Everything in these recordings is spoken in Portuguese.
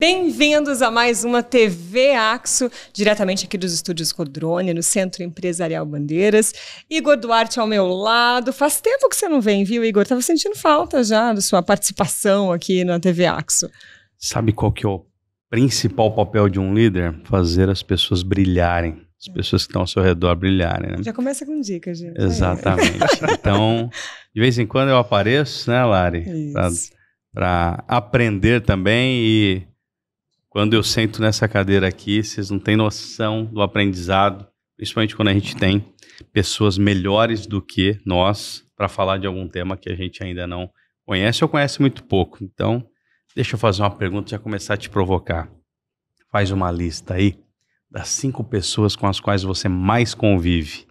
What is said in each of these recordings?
Bem-vindos a mais uma TV Axo, diretamente aqui dos estúdios Codrone, no Centro Empresarial Bandeiras. Igor Duarte ao meu lado. Faz tempo que você não vem, viu, Igor? Tava sentindo falta já da sua participação aqui na TV Axo. Sabe qual que é o principal papel de um líder? Fazer as pessoas brilharem. As é. pessoas que estão ao seu redor brilharem, né? Já começa com dicas, gente. É. Exatamente. Então, de vez em quando eu apareço, né, Lari? Para aprender também e quando eu sento nessa cadeira aqui, vocês não têm noção do aprendizado, principalmente quando a gente tem pessoas melhores do que nós para falar de algum tema que a gente ainda não conhece ou conhece muito pouco. Então, deixa eu fazer uma pergunta e já começar a te provocar. Faz uma lista aí das cinco pessoas com as quais você mais convive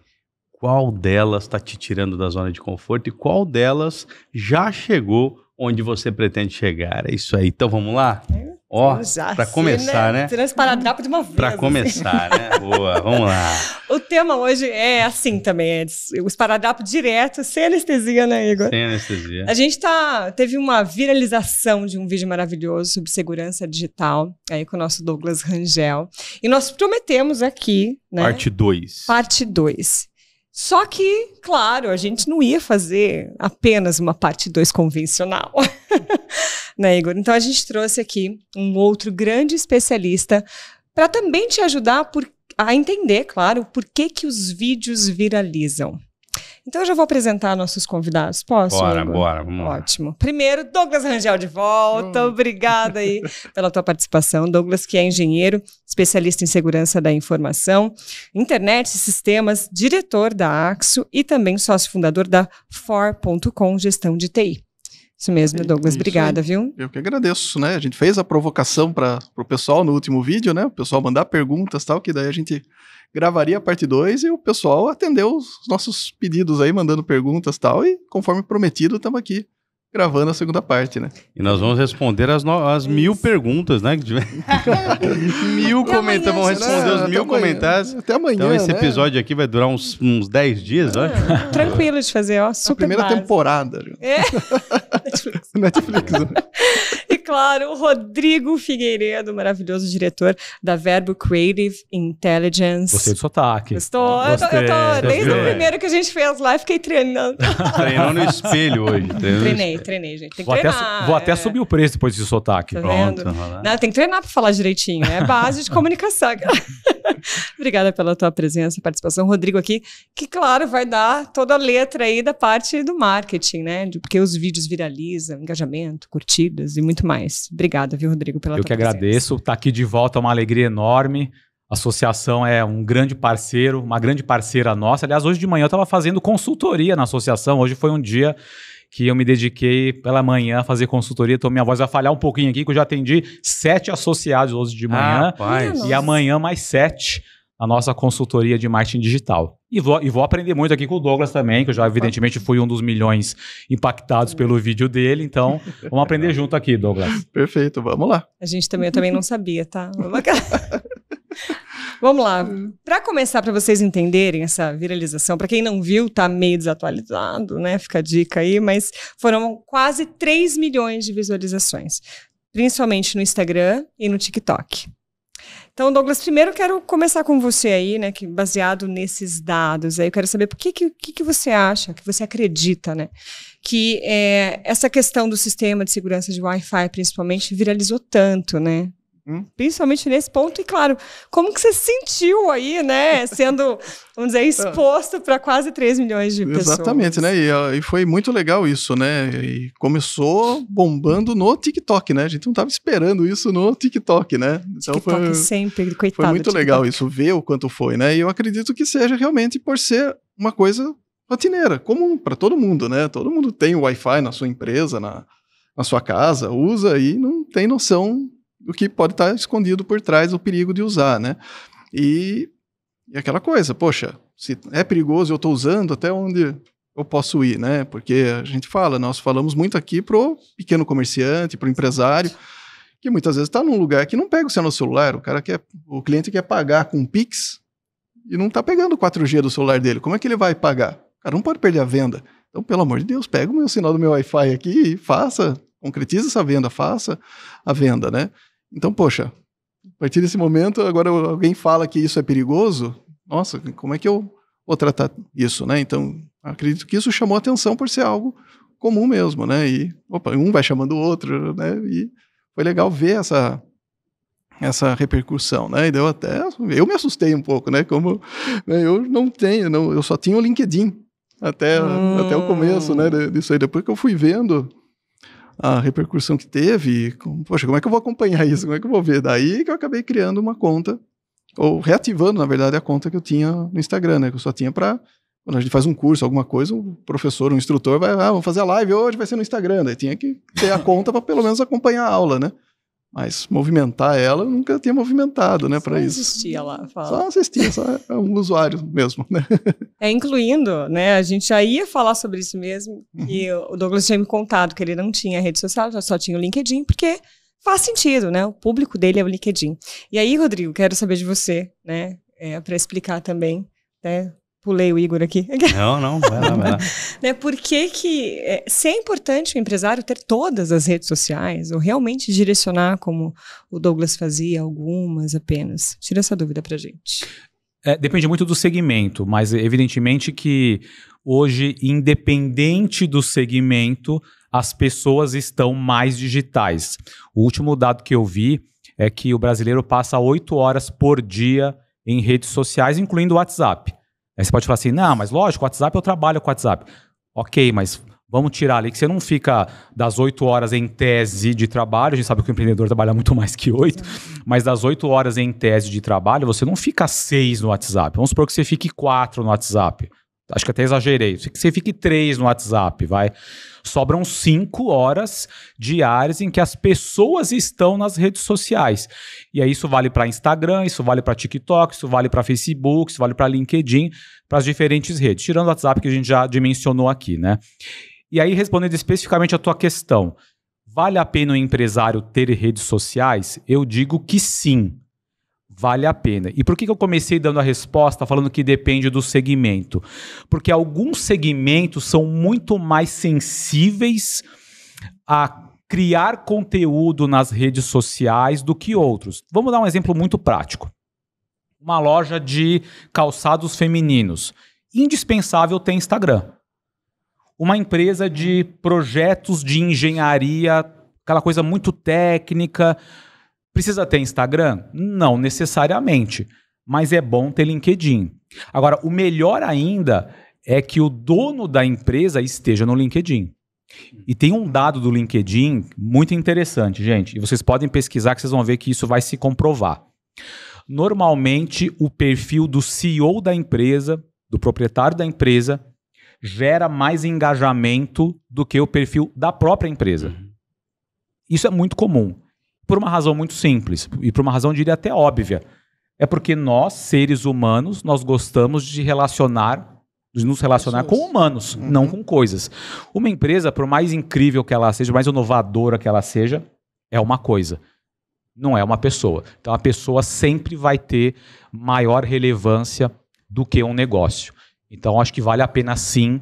qual delas está te tirando da zona de conforto e qual delas já chegou onde você pretende chegar. É isso aí. Então vamos lá? É Ó, oh, para começar, né? né? Transparadrapo de uma vez. Para assim. começar, né? Boa, vamos lá. O tema hoje é assim também, é os paradrapos direto, sem anestesia, né, Igor? Sem anestesia. A gente tá, teve uma viralização de um vídeo maravilhoso sobre segurança digital, aí com o nosso Douglas Rangel. E nós prometemos aqui, né? Parte 2. Parte 2. Só que, claro, a gente não ia fazer apenas uma parte 2 convencional. né, Igor? Então a gente trouxe aqui um outro grande especialista para também te ajudar por, a entender, claro, por que, que os vídeos viralizam. Então eu já vou apresentar nossos convidados. Posso? Bora, Igor? bora, vamos lá. Ótimo. Primeiro, Douglas Rangel de volta. Hum. Obrigada aí pela tua participação. Douglas, que é engenheiro, especialista em segurança da informação, internet e sistemas, diretor da Axo e também sócio fundador da For.com Gestão de TI. Isso mesmo, é Douglas. Isso obrigada, aí. viu? Eu que agradeço, né? A gente fez a provocação para o pessoal no último vídeo, né? O pessoal mandar perguntas tal, que daí a gente gravaria a parte 2 e o pessoal atendeu os nossos pedidos aí, mandando perguntas tal. E conforme prometido, estamos aqui gravando a segunda parte, né? E nós vamos responder as, no... as mil perguntas, né? mil comentários, vamos responder os mil até comentários. Até amanhã, Então esse né? episódio aqui vai durar uns, dez 10 dias, é. ó. Tranquilo de fazer, ó. Super a primeira base. temporada. É. Netflix. Netflix. Né? claro, Rodrigo Figueiredo, maravilhoso diretor da Verbo Creative Intelligence. Gostei do sotaque. Estou Gostei, eu tô, eu tô desde o primeiro que a gente fez lá, fiquei treinando. Treinou no espelho hoje. treinei, treinei, gente. Tem que vou treinar. Até, vou até é. subir o preço depois desse sotaque. Tá Pronto. Né? Não, tem que treinar para falar direitinho. É base de comunicação. Obrigada pela tua presença, participação. Rodrigo aqui, que claro, vai dar toda a letra aí da parte do marketing, né? Porque os vídeos viralizam, engajamento, curtidas e muito mais mais. Obrigada, viu, Rodrigo, pela Eu que presença. agradeço. Estar tá aqui de volta é uma alegria enorme. A associação é um grande parceiro, uma grande parceira nossa. Aliás, hoje de manhã eu estava fazendo consultoria na associação. Hoje foi um dia que eu me dediquei pela manhã a fazer consultoria. Então minha voz vai falhar um pouquinho aqui, que eu já atendi sete associados hoje de manhã. Ah, e amanhã mais sete a nossa consultoria de marketing digital. E vou, e vou aprender muito aqui com o Douglas também, que eu já evidentemente fui um dos milhões impactados pelo vídeo dele, então vamos aprender junto aqui, Douglas. Perfeito, vamos lá. A gente também, eu também não sabia, tá? Vamos lá. Para começar, para vocês entenderem essa viralização, para quem não viu, tá meio desatualizado, né? Fica a dica aí, mas foram quase 3 milhões de visualizações, principalmente no Instagram e no TikTok. Então, Douglas, primeiro quero começar com você aí, né, que baseado nesses dados aí, eu quero saber por que, que, que você acha, que você acredita, né, que é, essa questão do sistema de segurança de Wi-Fi, principalmente, viralizou tanto, né? Hum? Principalmente nesse ponto, e claro, como que você sentiu aí, né? Sendo, vamos dizer, exposto para quase 3 milhões de pessoas. Exatamente, né? E, e, foi muito legal isso, né? E começou bombando no TikTok, né? A gente não estava esperando isso no TikTok, né? Então TikTok foi, sempre, coitado. Foi muito legal isso, ver o quanto foi, né? E eu acredito que seja realmente por ser uma coisa rotineira, comum para todo mundo, né? Todo mundo tem Wi-Fi na sua empresa, na, na sua casa, usa e não tem noção o que pode estar escondido por trás o perigo de usar, né? E, e aquela coisa, poxa, se é perigoso, eu estou usando até onde eu posso ir, né? Porque a gente fala, nós falamos muito aqui pro pequeno comerciante, pro empresário, que muitas vezes está num lugar que não pega o seu celular, o cara quer, o cliente quer pagar com Pix e não está pegando o 4G do celular dele. Como é que ele vai pagar? O cara não pode perder a venda. Então, pelo amor de Deus, pega o meu sinal do meu Wi-Fi aqui e faça, concretiza essa venda, faça a venda, né? Então, poxa, a partir desse momento, agora alguém fala que isso é perigoso, nossa, como é que eu vou tratar isso, né? Então, acredito que isso chamou atenção por ser algo comum mesmo, né? E opa, um vai chamando o outro, né? E foi legal ver essa essa repercussão, né? E deu até eu me assustei um pouco, né? Como né? eu não tenho, não, eu só tinha o LinkedIn até hum. até o começo, né? Hum. Disso aí depois que eu fui vendo a repercussão que teve, como, poxa, como é que eu vou acompanhar isso? Como é que eu vou ver? Daí que eu acabei criando uma conta, ou reativando, na verdade, a conta que eu tinha no Instagram, né? Que eu só tinha para quando a gente faz um curso, alguma coisa, um professor, um instrutor vai, ah, vamos fazer a live hoje, vai ser no Instagram. Daí tinha que ter a conta para pelo menos acompanhar a aula, né? Mas movimentar ela eu nunca tinha movimentado, né, para isso. Só assistia lá, fala. Só assistia, só é um usuário mesmo, né? É, incluindo, né, a gente já ia falar sobre isso mesmo, uhum. e o Douglas tinha me contado que ele não tinha rede social, já só tinha o LinkedIn, porque faz sentido, né, o público dele é o LinkedIn. E aí, Rodrigo, quero saber de você, né, é, para explicar também, né, Pulei o Igor aqui. Não, não, vai lá, vai lá. né, por que que... É, se é importante o empresário ter todas as redes sociais, ou realmente direcionar como o Douglas fazia, algumas apenas? Tira essa dúvida pra gente. É, depende muito do segmento, mas evidentemente que hoje, independente do segmento, as pessoas estão mais digitais. O último dado que eu vi é que o brasileiro passa oito horas por dia em redes sociais, incluindo o WhatsApp. Aí você pode falar assim, não, mas lógico, WhatsApp eu trabalho com WhatsApp. Ok, mas vamos tirar ali que você não fica das 8 horas em tese de trabalho, a gente sabe que o empreendedor trabalha muito mais que 8, Sim. mas das 8 horas em tese de trabalho, você não fica 6 no WhatsApp. Vamos supor que você fique 4 no WhatsApp. Acho que até exagerei. Você fique três no WhatsApp, vai. Sobram cinco horas diárias em que as pessoas estão nas redes sociais. E aí isso vale para Instagram, isso vale para TikTok, isso vale para Facebook, isso vale para LinkedIn, para as diferentes redes. Tirando o WhatsApp que a gente já dimensionou aqui, né? E aí respondendo especificamente a tua questão, vale a pena o um empresário ter redes sociais? Eu digo que sim vale a pena. E por que, que eu comecei dando a resposta falando que depende do segmento? Porque alguns segmentos são muito mais sensíveis a criar conteúdo nas redes sociais do que outros. Vamos dar um exemplo muito prático. Uma loja de calçados femininos. Indispensável ter Instagram. Uma empresa de projetos de engenharia, aquela coisa muito técnica, Precisa ter Instagram? Não necessariamente, mas é bom ter LinkedIn. Agora, o melhor ainda é que o dono da empresa esteja no LinkedIn. E tem um dado do LinkedIn muito interessante, gente, e vocês podem pesquisar que vocês vão ver que isso vai se comprovar. Normalmente, o perfil do CEO da empresa, do proprietário da empresa, gera mais engajamento do que o perfil da própria empresa. Uhum. Isso é muito comum. Por uma razão muito simples e por uma razão, diria, até óbvia. É porque nós, seres humanos, nós gostamos de relacionar de nos relacionar com humanos, uhum. não com coisas. Uma empresa, por mais incrível que ela seja, mais inovadora que ela seja, é uma coisa. Não é uma pessoa. Então a pessoa sempre vai ter maior relevância do que um negócio. Então acho que vale a pena sim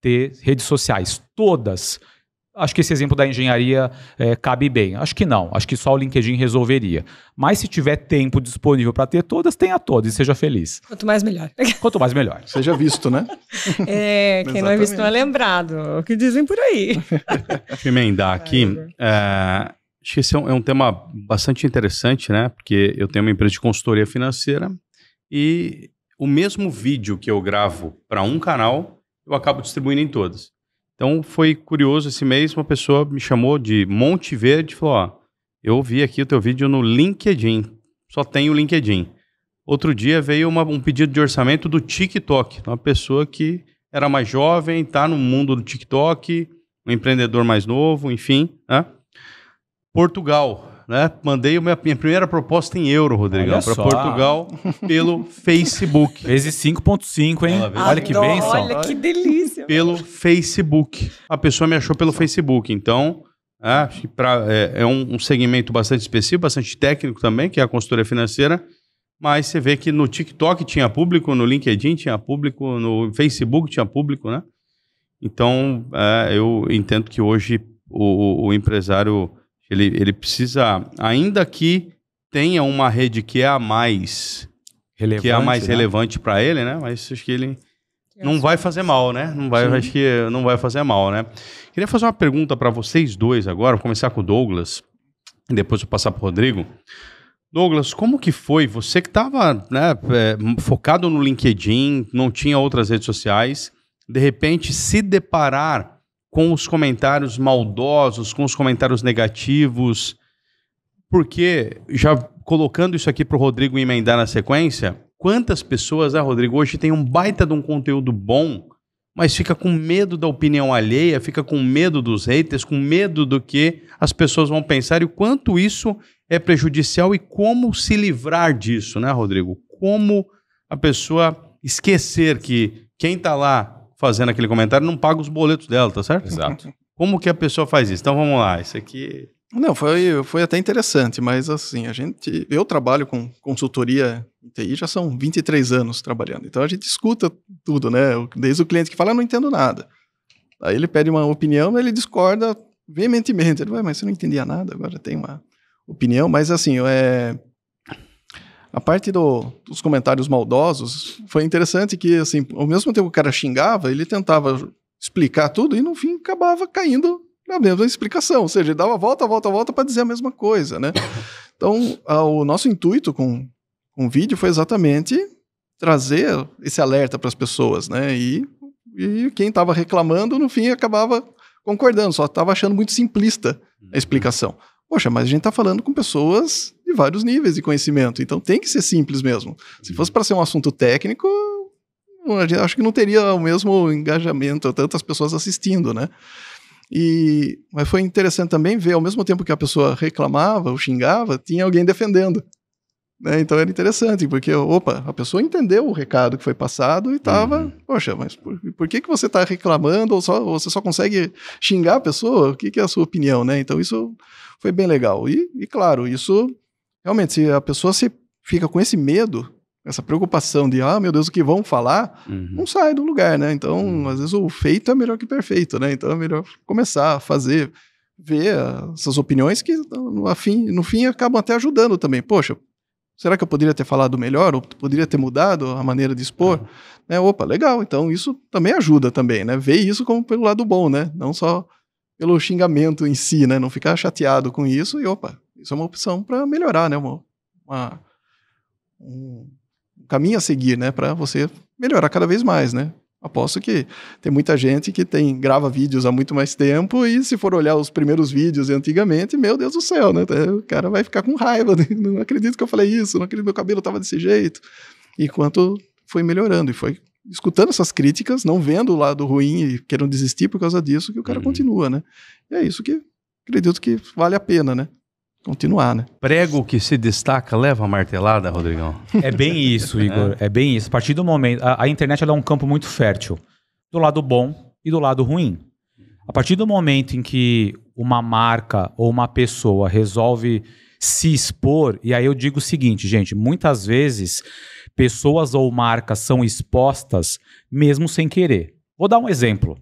ter redes sociais todas acho que esse exemplo da engenharia é, cabe bem. Acho que não. Acho que só o LinkedIn resolveria. Mas se tiver tempo disponível para ter todas, tenha todas e seja feliz. Quanto mais, melhor. Quanto mais, melhor. Seja visto, né? É, quem não é visto não é lembrado. O que dizem por aí. Deixa eu emendar aqui. É, acho que esse é um, é um tema bastante interessante, né? Porque eu tenho uma empresa de consultoria financeira e o mesmo vídeo que eu gravo para um canal, eu acabo distribuindo em todas. Então foi curioso esse mês, uma pessoa me chamou de Monte Verde e falou: Ó, eu vi aqui o teu vídeo no LinkedIn, só tem o LinkedIn. Outro dia veio uma, um pedido de orçamento do TikTok, uma pessoa que era mais jovem, está no mundo do TikTok, um empreendedor mais novo, enfim. Né? Portugal, né? Mandei minha, minha primeira proposta em euro, Rodrigão, para Portugal pelo Facebook. Vezes 5.5, hein? Olha, olha que benção. Olha que delícia. Pelo Facebook. A pessoa me achou pelo Facebook, então... É, pra, é, é um, um segmento bastante específico, bastante técnico também, que é a consultoria financeira. Mas você vê que no TikTok tinha público, no LinkedIn tinha público, no Facebook tinha público, né? Então, é, eu entendo que hoje o, o empresário ele, ele precisa, ainda que tenha uma rede que é a mais relevante, que é a mais né? relevante para ele, né? Mas acho que ele é não assim. vai fazer mal, né? Não vai, acho que não vai fazer mal, né? Queria fazer uma pergunta para vocês dois agora, vou começar com o Douglas e depois eu passar para o Rodrigo. Douglas, como que foi? Você que estava né, é, focado no LinkedIn, não tinha outras redes sociais, de repente se deparar com os comentários maldosos, com os comentários negativos, porque, já colocando isso aqui para o Rodrigo emendar na sequência, quantas pessoas, ah, Rodrigo, hoje tem um baita de um conteúdo bom, mas fica com medo da opinião alheia, fica com medo dos haters, com medo do que as pessoas vão pensar e o quanto isso é prejudicial e como se livrar disso, né, Rodrigo? Como a pessoa esquecer que quem está lá fazendo aquele comentário não paga os boletos dela, tá certo? Exato. Como que a pessoa faz isso? Então vamos lá, isso aqui. Não, foi, foi até interessante, mas assim, a gente. Eu trabalho com consultoria em TI já são 23 anos trabalhando. Então a gente escuta tudo, né? Desde o cliente que fala, ah, não entendo nada. Aí ele pede uma opinião, ele discorda veementemente. Ele vai, mas você não entendia nada, agora tem uma opinião. Mas assim, é, a parte do, dos comentários maldosos foi interessante que, assim, ao mesmo tempo que o cara xingava, ele tentava explicar tudo e, no fim, acabava caindo na mesma explicação. Ou seja, ele dava volta, volta, volta para dizer a mesma coisa, né? Então, a, o nosso intuito com, com o vídeo foi exatamente trazer esse alerta para as pessoas, né? E, e quem estava reclamando, no fim, acabava concordando, só estava achando muito simplista a uhum. explicação. Poxa, mas a gente está falando com pessoas de vários níveis de conhecimento. Então tem que ser simples mesmo. Se uhum. fosse para ser um assunto técnico, acho que não teria o mesmo engajamento, tantas pessoas assistindo, né? E, mas foi interessante também ver, ao mesmo tempo que a pessoa reclamava ou xingava, tinha alguém defendendo. Né? Então era interessante, porque, opa, a pessoa entendeu o recado que foi passado e estava, uhum. poxa, mas por, por, que, que você está reclamando ou, só, você só consegue xingar a pessoa? O que, que, é a sua opinião, né? Então isso foi bem legal. E, e claro, isso realmente, se a pessoa se fica com esse medo, essa preocupação de, ah, meu Deus, o que vão falar, uhum. não sai do lugar, né? Então, uhum. às vezes o feito é melhor que perfeito, né? Então é melhor começar a fazer, ver essas opiniões que, no fim, no fim acabam até ajudando também. Poxa, será que eu poderia ter falado melhor? Ou poderia ter mudado a maneira de expor? Uhum. Né? Opa, legal. Então, isso também ajuda também, né? Ver isso como pelo lado bom, né? Não só pelo xingamento em si, né? Não ficar chateado com isso e, opa, isso é uma opção para melhorar, né? Uma, uma, um caminho a seguir, né? Para você melhorar cada vez mais, né? Aposto que tem muita gente que tem grava vídeos há muito mais tempo e se for olhar os primeiros vídeos antigamente, meu Deus do céu, né? Tá, o cara vai ficar com raiva, né? não acredito que eu falei isso, não acredito que meu cabelo estava desse jeito. Enquanto foi melhorando e foi escutando essas críticas, não vendo o lado ruim e querendo desistir por causa disso, que o cara uhum. continua, né? E é isso que acredito que vale a pena, né? continuar, né? Prego que se destaca leva a martelada, Rodrigão. É bem isso, Igor. É, é bem isso. A partir do momento. A, a internet é um campo muito fértil. Do lado bom e do lado ruim. A partir do momento em que uma marca ou uma pessoa resolve se expor, e aí eu digo o seguinte, gente, muitas vezes pessoas ou marcas são expostas mesmo sem querer. Vou dar um exemplo.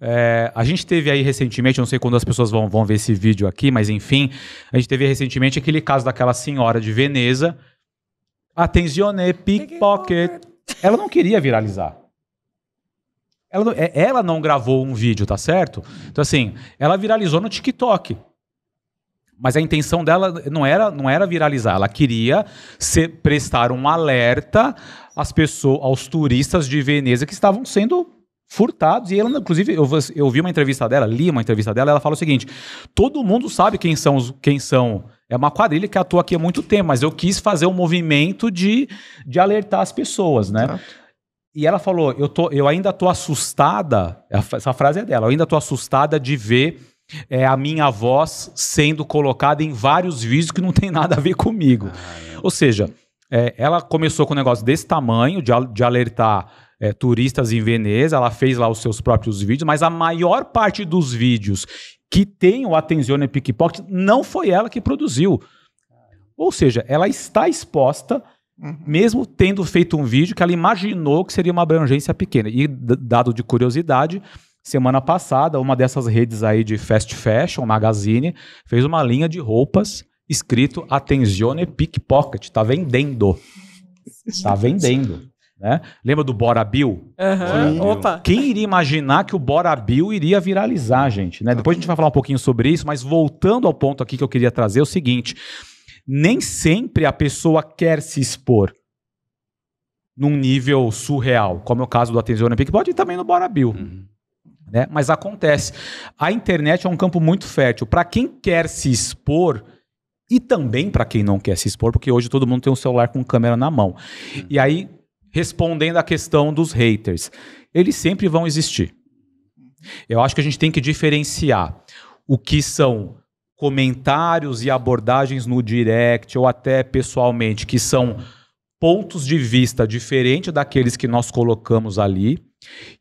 É, a gente teve aí recentemente, não sei quando as pessoas vão, vão ver esse vídeo aqui, mas enfim, a gente teve recentemente aquele caso daquela senhora de Veneza. Atenzione pickpocket. Ela não queria viralizar. Ela não, é, ela não gravou um vídeo, tá certo? Então, assim, ela viralizou no TikTok. Mas a intenção dela não era, não era viralizar, ela queria ser, prestar um alerta às pessoas, aos turistas de Veneza que estavam sendo furtados. E ela, inclusive, eu, eu vi uma entrevista dela, li uma entrevista dela, ela fala o seguinte: todo mundo sabe quem são os, quem são. É uma quadrilha que atua aqui há muito tempo, mas eu quis fazer um movimento de, de alertar as pessoas, né? Exato. E ela falou: eu, tô, eu ainda tô assustada. Essa frase é dela, eu ainda tô assustada de ver é a minha voz sendo colocada em vários vídeos que não tem nada a ver comigo. Ah, é. Ou seja, é, ela começou com um negócio desse tamanho, de, de alertar é, turistas em Veneza, ela fez lá os seus próprios vídeos, mas a maior parte dos vídeos que tem o Atenzione Pickpocket não foi ela que produziu. Ou seja, ela está exposta, uhum. mesmo tendo feito um vídeo que ela imaginou que seria uma abrangência pequena. E dado de curiosidade, semana passada, uma dessas redes aí de fast fashion, magazine, fez uma linha de roupas escrito Atenzione Pickpocket. Está vendendo. Está vendendo. Né? Lembra do Bora Bill? Uhum. Bora Opa. Bill. Quem iria imaginar que o Bora Bill iria viralizar, gente? Né? Depois a gente vai falar um pouquinho sobre isso, mas voltando ao ponto aqui que eu queria trazer é o seguinte: nem sempre a pessoa quer se expor num nível surreal, como é o caso do Atenzione pode e também no Bora Bill. Uhum. Né? Mas acontece. A internet é um campo muito fértil. Para quem quer se expor, e também para quem não quer se expor, porque hoje todo mundo tem um celular com câmera na mão. Uhum. E aí respondendo à questão dos haters. Eles sempre vão existir. Eu acho que a gente tem que diferenciar o que são comentários e abordagens no direct ou até pessoalmente, que são pontos de vista diferentes daqueles que nós colocamos ali.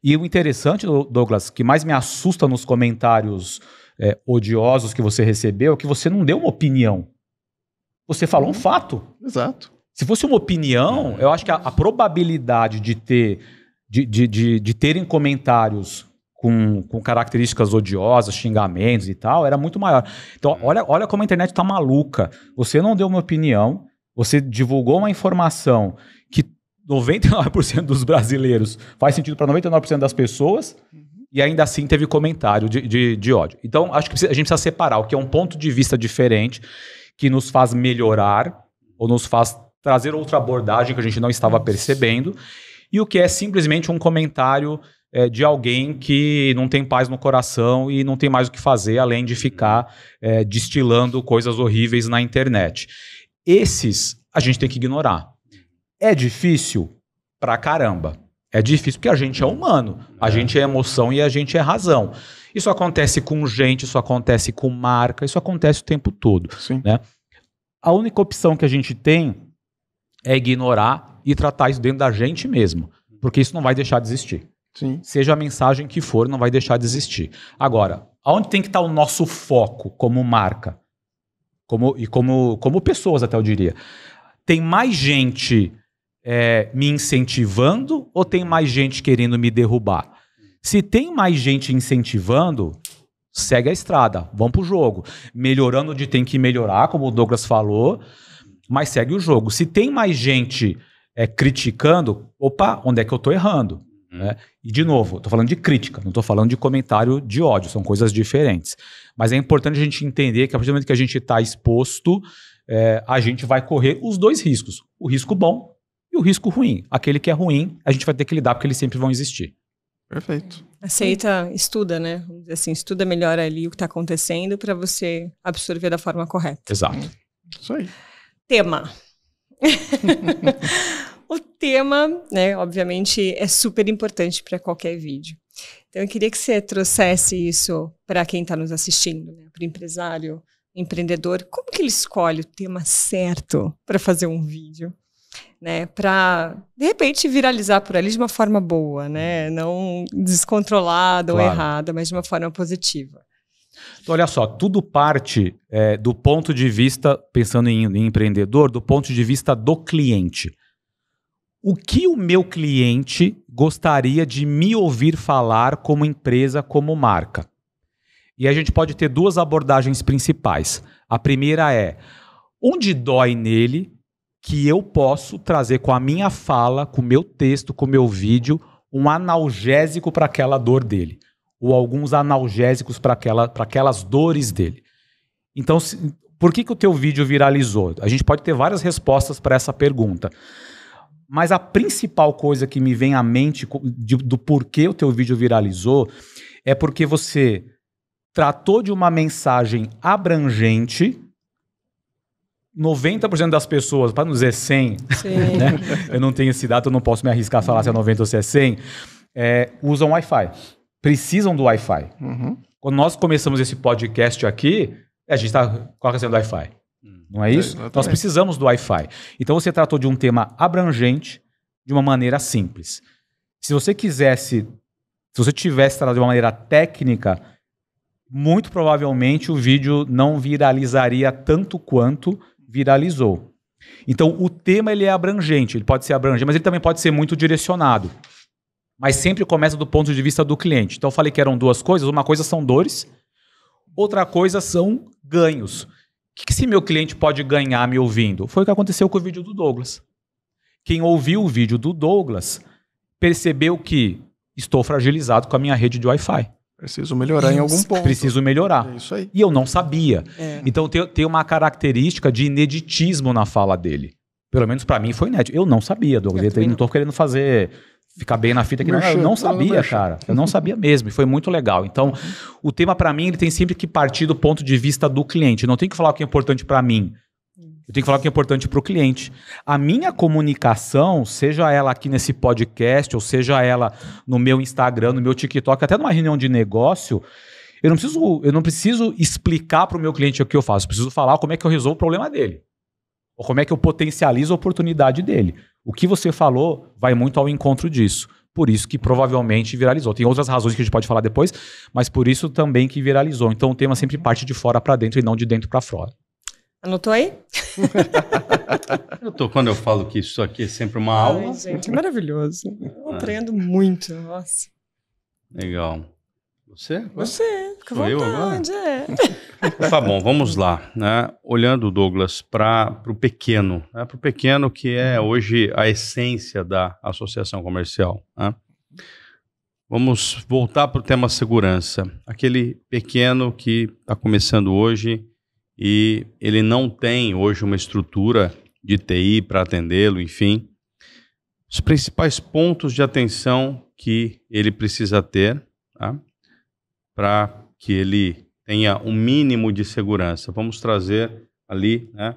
E o interessante, Douglas, que mais me assusta nos comentários é, odiosos que você recebeu, é que você não deu uma opinião. Você falou um uhum. fato. Exato. Se fosse uma opinião, eu acho que a, a probabilidade de ter de, de, de, de, terem comentários com, com características odiosas, xingamentos e tal, era muito maior. Então, hum. olha, olha como a internet tá maluca. Você não deu uma opinião, você divulgou uma informação que 99% dos brasileiros faz sentido para 99% das pessoas uhum. e ainda assim teve comentário de, de, de, ódio. Então, acho que a gente precisa separar o que é um ponto de vista diferente que nos faz melhorar ou nos faz trazer outra abordagem que a gente não estava percebendo, e o que é simplesmente um comentário é, de alguém que não tem paz no coração e não tem mais o que fazer além de ficar é, destilando coisas horríveis na internet. Esses a gente tem que ignorar. É difícil pra caramba. É difícil porque a gente é humano, a é. gente é emoção e a gente é razão. Isso acontece com gente, isso acontece com marca, isso acontece o tempo todo. Sim. Né? A única opção que a gente tem é ignorar e tratar isso dentro da gente mesmo. Porque isso não vai deixar de existir. Sim. Seja a mensagem que for, não vai deixar de existir. Agora, aonde tem que estar tá o nosso foco como marca? Como, e como, como pessoas, até eu diria. Tem mais gente é, me incentivando ou tem mais gente querendo me derrubar? Se tem mais gente incentivando, segue a estrada, vamos pro jogo. Melhorando onde tem que melhorar, como o Douglas falou mas segue o jogo. Se tem mais gente é, criticando, opa, onde é que eu estou errando? Hum. Né? E de novo, estou falando de crítica, não estou falando de comentário de ódio, são coisas diferentes. Mas é importante a gente entender que a partir do momento que a gente está exposto, é, a gente vai correr os dois riscos: o risco bom e o risco ruim. Aquele que é ruim, a gente vai ter que lidar porque eles sempre vão existir. Perfeito. Aceita, estuda, né? Assim, estuda melhor ali o que está acontecendo para você absorver da forma correta. Exato. Isso aí tema. o tema, né, obviamente, é super importante para qualquer vídeo. Então, eu queria que você trouxesse isso para quem está nos assistindo, né, para o empresário, empreendedor. Como que ele escolhe o tema certo para fazer um vídeo? Né, para de repente viralizar por ali de uma forma boa, né, não descontrolada claro. ou errada, mas de uma forma positiva. Então, olha só, tudo parte é, do ponto de vista, pensando em, em empreendedor, do ponto de vista do cliente. O que o meu cliente gostaria de me ouvir falar como empresa, como marca? E a gente pode ter duas abordagens principais. A primeira é onde dói nele que eu posso trazer com a minha fala, com o meu texto, com o meu vídeo, um analgésico para aquela dor dele ou alguns analgésicos para aquela, aquelas dores dele. Então, se, por que, que o teu vídeo viralizou? A gente pode ter várias respostas para essa pergunta. Mas a principal coisa que me vem à mente de, do porquê o teu vídeo viralizou é porque você tratou de uma mensagem abrangente. 90% das pessoas, para não dizer 100, né? eu não tenho esse dado, eu não posso me arriscar a falar se é 90 ou se é 100, é, usam Wi-Fi precisam do Wi-Fi. Uhum. Quando nós começamos esse podcast aqui, a gente está com a do Wi-Fi. Hum. Não é isso? Nós precisamos do Wi-Fi. Então você tratou de um tema abrangente de uma maneira simples. Se você quisesse, se você tivesse tratado de uma maneira técnica, muito provavelmente o vídeo não viralizaria tanto quanto viralizou. Então o tema ele é abrangente, ele pode ser abrangente, mas ele também pode ser muito direcionado mas sempre começa do ponto de vista do cliente. Então eu falei que eram duas coisas, uma coisa são dores, outra coisa são ganhos. O que, que esse meu cliente pode ganhar me ouvindo? Foi o que aconteceu com o vídeo do Douglas. Quem ouviu o vídeo do Douglas percebeu que estou fragilizado com a minha rede de Wi-Fi. Preciso melhorar isso. em algum ponto. Preciso melhorar. É isso aí. E eu não sabia. É. Então tem, tem uma característica de ineditismo na fala dele. Pelo menos para mim foi inédito. Eu não sabia, Douglas. É, eu não estou querendo fazer ficar bem na fita que Não, eu não sabia, cara. Eu não sabia mesmo. E foi muito legal. Então, o tema para mim, ele tem sempre que partir do ponto de vista do cliente. Não tem que falar o que é importante para mim. Eu tenho que falar o que é importante para o cliente. A minha comunicação, seja ela aqui nesse podcast, ou seja ela no meu Instagram, no meu TikTok, até numa reunião de negócio, eu não preciso, eu não preciso explicar para o meu cliente o que eu faço. Eu preciso falar como é que eu resolvo o problema dele. Ou como é que eu potencializo a oportunidade dele. O que você falou vai muito ao encontro disso. Por isso que provavelmente viralizou. Tem outras razões que a gente pode falar depois, mas por isso também que viralizou. Então o tema sempre parte de fora para dentro e não de dentro para fora. Anotou aí? eu tô quando eu falo que isso aqui é sempre uma Ai, aula. Gente, é maravilhoso. Eu aprendo muito, nossa. Legal. Você? Você, com Sou É. tá bom, vamos lá. Né? Olhando, Douglas, para o pequeno, né? para o pequeno que é hoje a essência da associação comercial. Né? Vamos voltar para o tema segurança. Aquele pequeno que está começando hoje e ele não tem hoje uma estrutura de TI para atendê-lo, enfim. Os principais pontos de atenção que ele precisa ter. Tá? para que ele tenha um mínimo de segurança. Vamos trazer ali, né?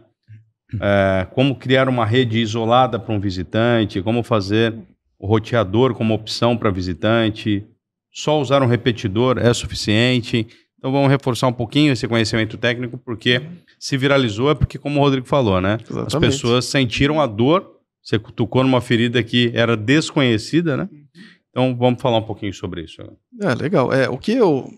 É, como criar uma rede isolada para um visitante, como fazer o roteador como opção para visitante, só usar um repetidor é suficiente. Então vamos reforçar um pouquinho esse conhecimento técnico, porque se viralizou é porque, como o Rodrigo falou, né? Exatamente. As pessoas sentiram a dor, você cutucou numa ferida que era desconhecida, né? Então vamos falar um pouquinho sobre isso. É, legal. É, o que eu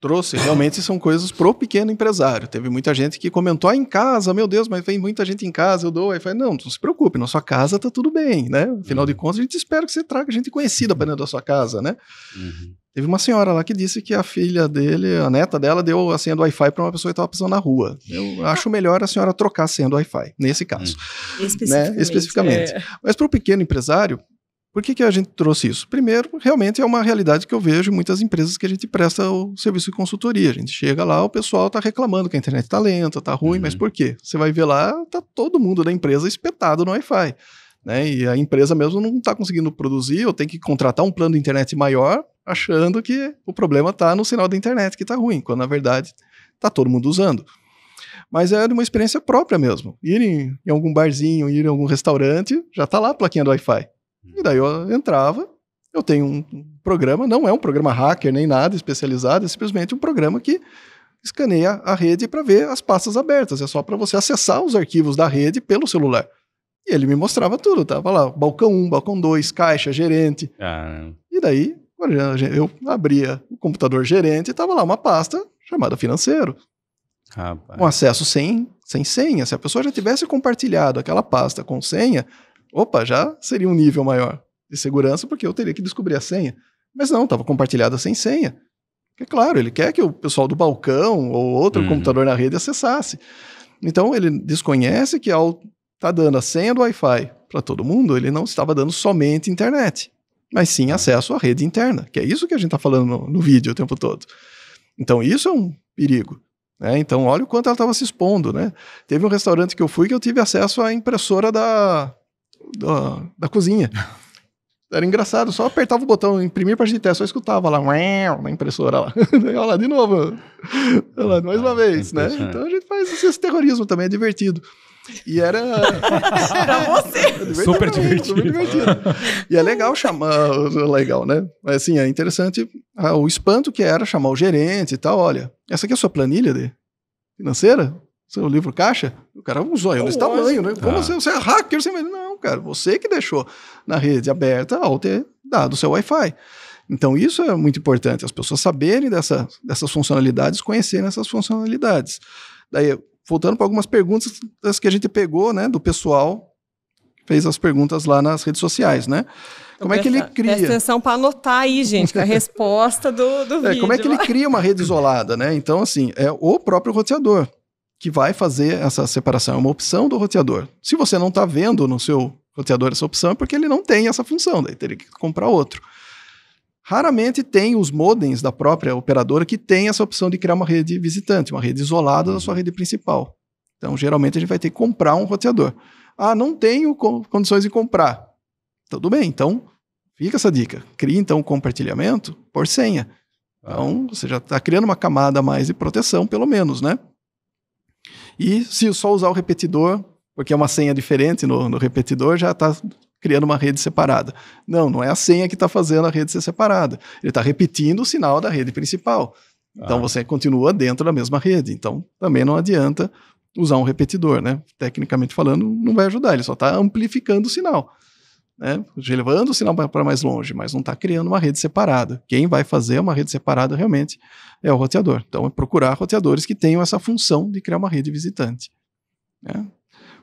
trouxe realmente são coisas pro pequeno empresário. Teve muita gente que comentou ah, em casa, meu Deus, mas vem muita gente em casa, eu dou. Aí falei, não, não se preocupe, na sua casa tá tudo bem, né? Afinal uhum. de contas, a gente espera que você traga gente conhecida para dentro da sua casa, né? Uhum. Teve uma senhora lá que disse que a filha dele, a neta dela, deu a senha do Wi-Fi para uma pessoa que estava precisando na rua. Eu acho melhor a senhora trocar a senha do Wi-Fi, nesse caso. Hum. Né? Especificamente. Né? Especificamente. É. Mas para o pequeno empresário, por que, que a gente trouxe isso? Primeiro, realmente é uma realidade que eu vejo em muitas empresas que a gente presta o serviço de consultoria. A gente chega lá, o pessoal está reclamando que a internet está lenta, está ruim, uhum. mas por quê? Você vai ver lá, está todo mundo da empresa espetado no Wi-Fi. Né? E a empresa mesmo não está conseguindo produzir, ou tem que contratar um plano de internet maior, achando que o problema está no sinal da internet que está ruim, quando na verdade está todo mundo usando mas é uma experiência própria mesmo. Ir em, em, algum barzinho, ir em algum restaurante, já está lá a plaquinha do Wi-Fi. Hum. E daí eu entrava, eu tenho um programa, não é um programa hacker nem nada especializado, é simplesmente um programa que escaneia a rede para ver as pastas abertas. É só para você acessar os arquivos da rede pelo celular. E ele me mostrava tudo, tava lá, balcão 1, balcão 2, caixa, gerente. Ah. E daí, eu abria o computador gerente e tava lá uma pasta chamada financeiro. Rapaz. Um acesso sem, sem senha. Se a pessoa já tivesse compartilhado aquela pasta com senha, Opa, já seria um nível maior de segurança, porque eu teria que descobrir a senha. Mas não, estava compartilhada sem senha. É claro, ele quer que o pessoal do balcão ou outro uhum. computador na rede acessasse. Então ele desconhece que ao tá dando a senha do Wi-Fi para todo mundo, ele não estava dando somente internet, mas sim tá. acesso à rede interna, que é isso que a gente está falando no, no, vídeo o tempo todo. Então isso é um perigo. Né? Então olha o quanto ela estava se expondo. Né? Teve um restaurante que eu fui que eu tive acesso à impressora da, da, da cozinha. Era engraçado, só apertava o botão, imprimir parte de teste, só escutava lá, na impressora lá. Olha lá, de novo. Olha lá, mais uma ah, vez, né? Então a gente faz esse terrorismo também, é divertido. E era. era você! É super divertido. Super divertido. e é legal chamar. Legal, né? Mas assim, é interessante ah, o espanto que era chamar o gerente e tal. Olha, essa aqui é a sua planilha de financeira? Seu livro caixa? O cara usou, olha zoião tamanho, né? Como ah. você, você é hacker? Você... Não, cara. Você que deixou na rede aberta ao ter dado o seu Wi-Fi. Então, isso é muito importante, as pessoas saberem dessa, dessas funcionalidades, conhecerem essas funcionalidades. Daí, voltando para algumas perguntas das que a gente pegou, né, do pessoal, fez as perguntas lá nas redes sociais, né? Então, como é que ele cria? Presta atenção para anotar aí, gente, a resposta do, do é, vídeo. Como é que ele cria uma rede isolada, né? Então, assim, é o próprio roteador que vai fazer essa separação. É uma opção do roteador. Se você não está vendo no seu roteador essa opção, é porque ele não tem essa função, daí teria que comprar outro. Raramente tem os modems da própria operadora que tem essa opção de criar uma rede visitante, uma rede isolada da sua rede principal. Então, geralmente, a gente vai ter que comprar um roteador. Ah, não tenho condições de comprar. Tudo bem, então fica essa dica. Crie, então, o um compartilhamento por senha. Ah. Então, você já está criando uma camada a mais de proteção, pelo menos, né? E se só usar o repetidor, porque é uma senha diferente no, no repetidor, já está criando uma rede separada. Não, não é a senha que está fazendo a rede ser separada. Ele está repetindo o sinal da rede principal. Então ah. você continua dentro da mesma rede. Então também não adianta usar um repetidor, né? Tecnicamente falando, não vai ajudar. Ele só está amplificando o sinal né? Levando o sinal para mais longe, mas não está criando uma rede separada. Quem vai fazer uma rede separada realmente é o roteador. Então é procurar roteadores que tenham essa função de criar uma rede visitante. Né?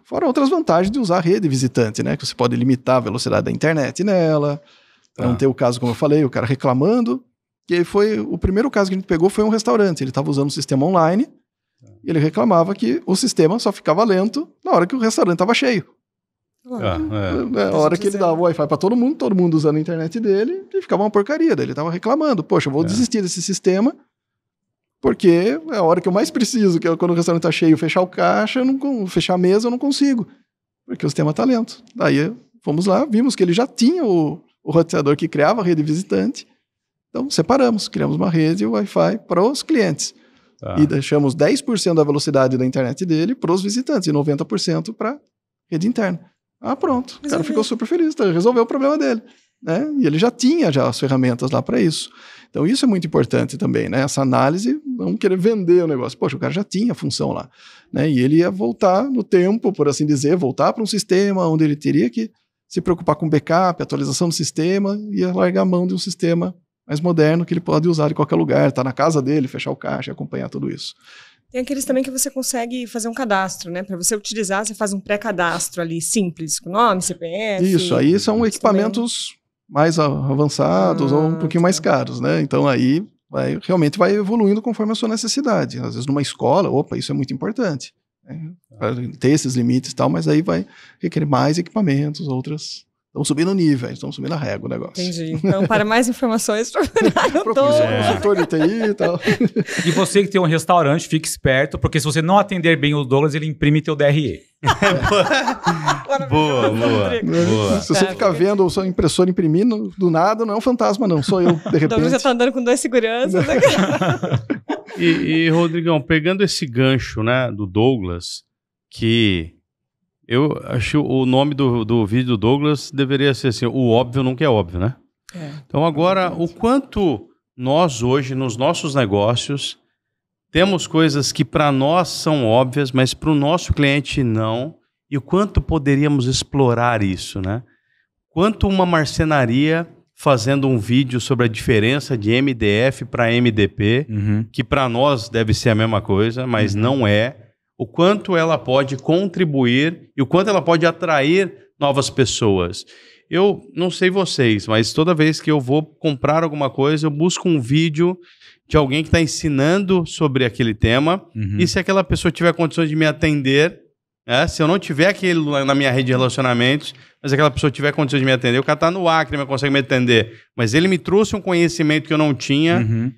Fora outras vantagens de usar a rede visitante, né? Que você pode limitar a velocidade da internet nela, tá. não ter o caso, como eu falei, o cara reclamando. Que foi o primeiro caso que a gente pegou foi um restaurante. Ele estava usando um sistema online e tá. ele reclamava que o sistema só ficava lento na hora que o restaurante estava cheio. Ah, é, é. é a hora que ele dava o Wi-Fi para todo mundo, todo mundo usando a internet dele, e ficava uma porcaria. ele tava reclamando: Poxa, eu vou é. desistir desse sistema, porque é a hora que eu mais preciso, que é quando o restaurante tá cheio, fechar o caixa, não, fechar a mesa, eu não consigo, porque o sistema tá lento. Daí fomos lá, vimos que ele já tinha o, o roteador que criava a rede visitante, então separamos, criamos uma rede Wi-Fi para os clientes. Tá. E deixamos 10% da velocidade da internet dele para os visitantes e 90% para rede interna. Ah, pronto. Resolveu. O cara ficou super feliz, então resolveu o problema dele. Né? E ele já tinha já as ferramentas lá para isso. Então isso é muito importante também, né? Essa análise, não querer vender o negócio. Poxa, o cara já tinha a função lá, né? E ele ia voltar no tempo, por assim dizer, voltar para um sistema onde ele teria que se preocupar com backup, atualização do sistema, e largar a mão de um sistema mais moderno que ele pode usar em qualquer lugar, tá na casa dele, fechar o caixa, acompanhar tudo isso. Tem aqueles também que você consegue fazer um cadastro, né? Para você utilizar, você faz um pré-cadastro ali simples, com nome, CPF. Isso, aí são equipamentos também. mais avançados ah, ou um ah, pouquinho mais tá. caros, né? Então aí vai, realmente vai evoluindo conforme a sua necessidade. Às vezes numa escola, opa, isso é muito importante. Né? Tá. Para ter esses limites e tal, mas aí vai requerer mais equipamentos, outras Estamos subindo o nível, estamos subindo a régua o negócio. Entendi. Então, para mais informações, procurar o consultor de TI e tal. E você que tem um restaurante, fique esperto, porque se você não atender bem o Douglas, ele imprime teu DRE. boa, boa, boa, boa, Se você tá, ficar vendo o seu impressor imprimindo, do nada, não é um fantasma não, sou eu, de repente. Douglas já está andando com dois seguranças. Né? e, e, Rodrigão, pegando esse gancho né, do Douglas, que eu acho o nome do, do vídeo do Douglas deveria ser assim: o óbvio nunca é óbvio, né? É, então, agora, o quanto nós hoje, nos nossos negócios, temos coisas que para nós são óbvias, mas para o nosso cliente não, e o quanto poderíamos explorar isso, né? Quanto uma marcenaria fazendo um vídeo sobre a diferença de MDF para MDP, uhum. que para nós deve ser a mesma coisa, mas uhum. não é o quanto ela pode contribuir e o quanto ela pode atrair novas pessoas. Eu não sei vocês, mas toda vez que eu vou comprar alguma coisa, eu busco um vídeo de alguém que está ensinando sobre aquele tema. Uhum. E se aquela pessoa tiver condições de me atender, né? se eu não tiver aquele na minha rede de relacionamentos, mas aquela pessoa tiver condições de me atender, o cara está no Acre, mas consegue me atender. Mas ele me trouxe um conhecimento que eu não tinha. Uhum.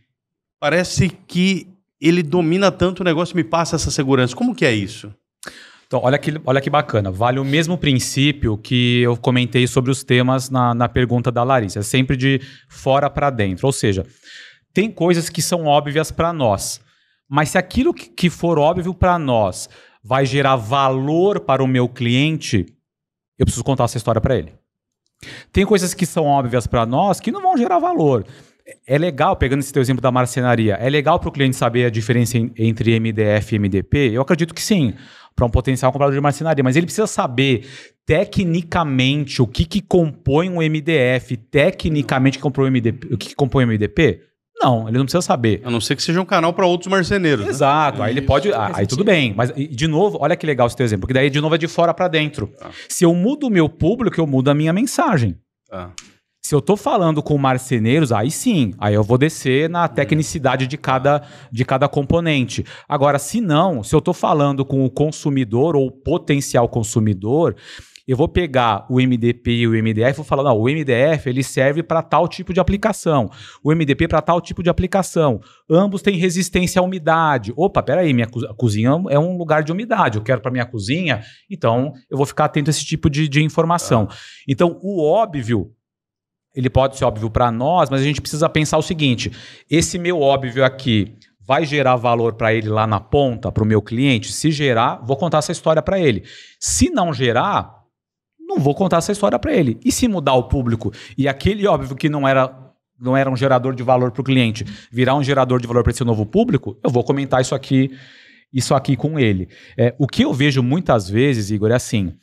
Parece que ele domina tanto o negócio e me passa essa segurança. Como que é isso? Então, olha que, olha que bacana. Vale o mesmo princípio que eu comentei sobre os temas na, na pergunta da Larissa. É sempre de fora para dentro. Ou seja, tem coisas que são óbvias para nós. Mas se aquilo que for óbvio para nós vai gerar valor para o meu cliente, eu preciso contar essa história para ele. Tem coisas que são óbvias para nós que não vão gerar valor é legal, pegando esse teu exemplo da marcenaria, é legal para o cliente saber a diferença entre MDF e MDP? Eu acredito que sim, para um potencial comprador de marcenaria, mas ele precisa saber tecnicamente o que, que compõe um MDF, tecnicamente compõe um MDP, o que, que compõe um MDP? Não, ele não precisa saber. A não ser que seja um canal para outros marceneiros. Né? Exato, né? aí ele pode. Ah, aí tudo bem. Mas, de novo, olha que legal esse teu exemplo, porque daí de novo é de fora para dentro. Ah. Se eu mudo o meu público, eu mudo a minha mensagem. Ah. Se eu tô falando com marceneiros, aí sim, aí eu vou descer na tecnicidade de cada, de cada componente. Agora, se não, se eu tô falando com o consumidor ou potencial consumidor, eu vou pegar o MDP e o MDF, vou falar, não, o MDF ele serve para tal tipo de aplicação, o MDP para tal tipo de aplicação. Ambos têm resistência à umidade. Opa, peraí, minha cozinha é um lugar de umidade, eu quero para minha cozinha, então eu vou ficar atento a esse tipo de, de informação. Ah. Então, o óbvio ele pode ser óbvio para nós, mas a gente precisa pensar o seguinte: esse meu óbvio aqui vai gerar valor para ele lá na ponta, para o meu cliente? Se gerar, vou contar essa história para ele. Se não gerar, não vou contar essa história para ele. E se mudar o público e aquele óbvio que não era não era um gerador de valor para o cliente, virar um gerador de valor para esse novo público, eu vou comentar isso aqui, isso aqui com ele. É, o que eu vejo muitas vezes, Igor, é assim: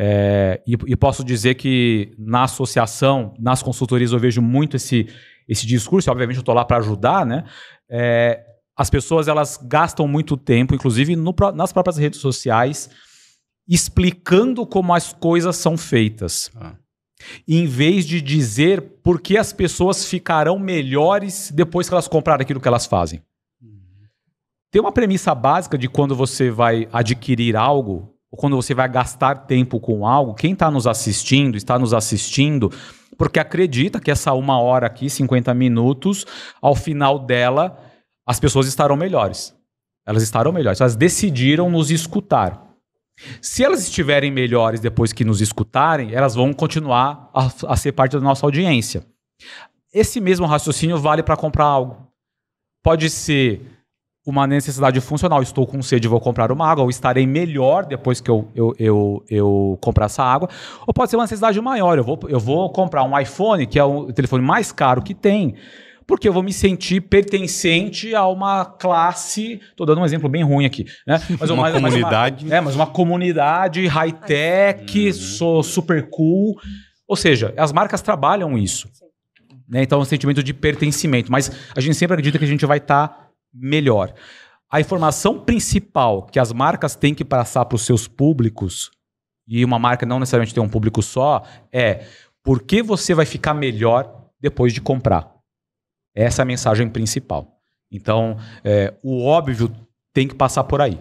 é, e, e, posso dizer que na associação, nas consultorias, eu vejo muito esse, esse discurso. Obviamente, eu estou lá para ajudar, né? É, as pessoas elas gastam muito tempo, inclusive no, nas próprias redes sociais, explicando como as coisas são feitas. Ah. Em vez de dizer por que as pessoas ficarão melhores depois que elas comprarem aquilo que elas fazem. Uhum. Tem uma premissa básica de quando você vai adquirir algo, quando você vai gastar tempo com algo, quem está nos assistindo, está nos assistindo, porque acredita que essa uma hora aqui, 50 minutos, ao final dela, as pessoas estarão melhores. Elas estarão melhores. Elas decidiram nos escutar. Se elas estiverem melhores depois que nos escutarem, elas vão continuar a, a ser parte da nossa audiência. Esse mesmo raciocínio vale para comprar algo. Pode ser uma necessidade funcional. Estou com sede, vou comprar uma água, ou estarei melhor depois que eu, eu, eu, eu comprar essa água. Ou pode ser uma necessidade maior. Eu vou, eu vou comprar um iPhone, que é o telefone mais caro que tem, porque eu vou me sentir pertencente a uma classe. Estou dando um exemplo bem ruim aqui, né? Mas uma, uma comunidade. Mas uma, é, mas uma comunidade high-tech, uhum. sou super cool. Ou seja, as marcas trabalham isso. Né? Então, é um sentimento de pertencimento. Mas a gente sempre acredita que a gente vai estar. Tá melhor. A informação principal que as marcas têm que passar para os seus públicos, e uma marca não necessariamente tem um público só, é por que você vai ficar melhor depois de comprar. Essa é a mensagem principal. Então, é, o óbvio tem que passar por aí.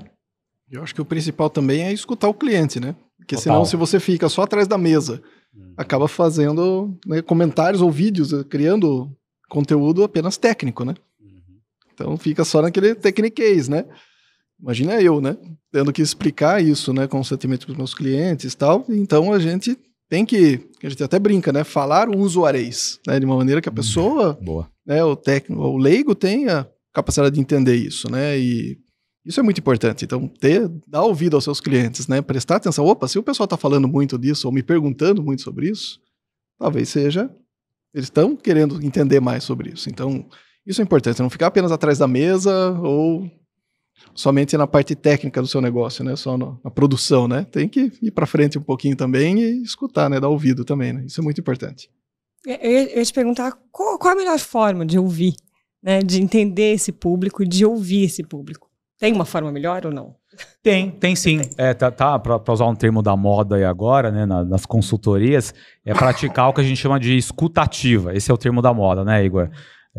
Eu acho que o principal também é escutar o cliente, né? Porque Total. senão, se você fica só atrás da mesa, hum. acaba fazendo né, comentários ou vídeos, eh, criando conteúdo apenas técnico, né? Então fica só naquele case, né? Imagina eu, né? Tendo que explicar isso, né, constantemente para os meus clientes e tal. Então a gente tem que, a gente até brinca, né? Falar usuarês, né? De uma maneira que a pessoa, hum, Boa. né, o técnico, o leigo tenha capacidade de entender isso, né? E isso é muito importante. Então, ter, dar ouvido aos seus clientes, né? Prestar atenção. Opa, se o pessoal está falando muito disso ou me perguntando muito sobre isso, talvez seja. Eles estão querendo entender mais sobre isso. Então, isso é importante, não ficar apenas atrás da mesa ou somente na parte técnica do seu negócio, né? Só no, na produção, né? Tem que ir para frente um pouquinho também e escutar, né? Dar ouvido também, né? Isso é muito importante. É, eu ia te perguntar qual, qual a melhor forma de ouvir, né? De entender esse público, e de ouvir esse público. Tem uma forma melhor ou não? Tem, tem sim. É, tá, tá para usar um termo da moda aí agora, né, na, nas consultorias, é praticar o que a gente chama de escutativa. Esse é o termo da moda, né, Igor?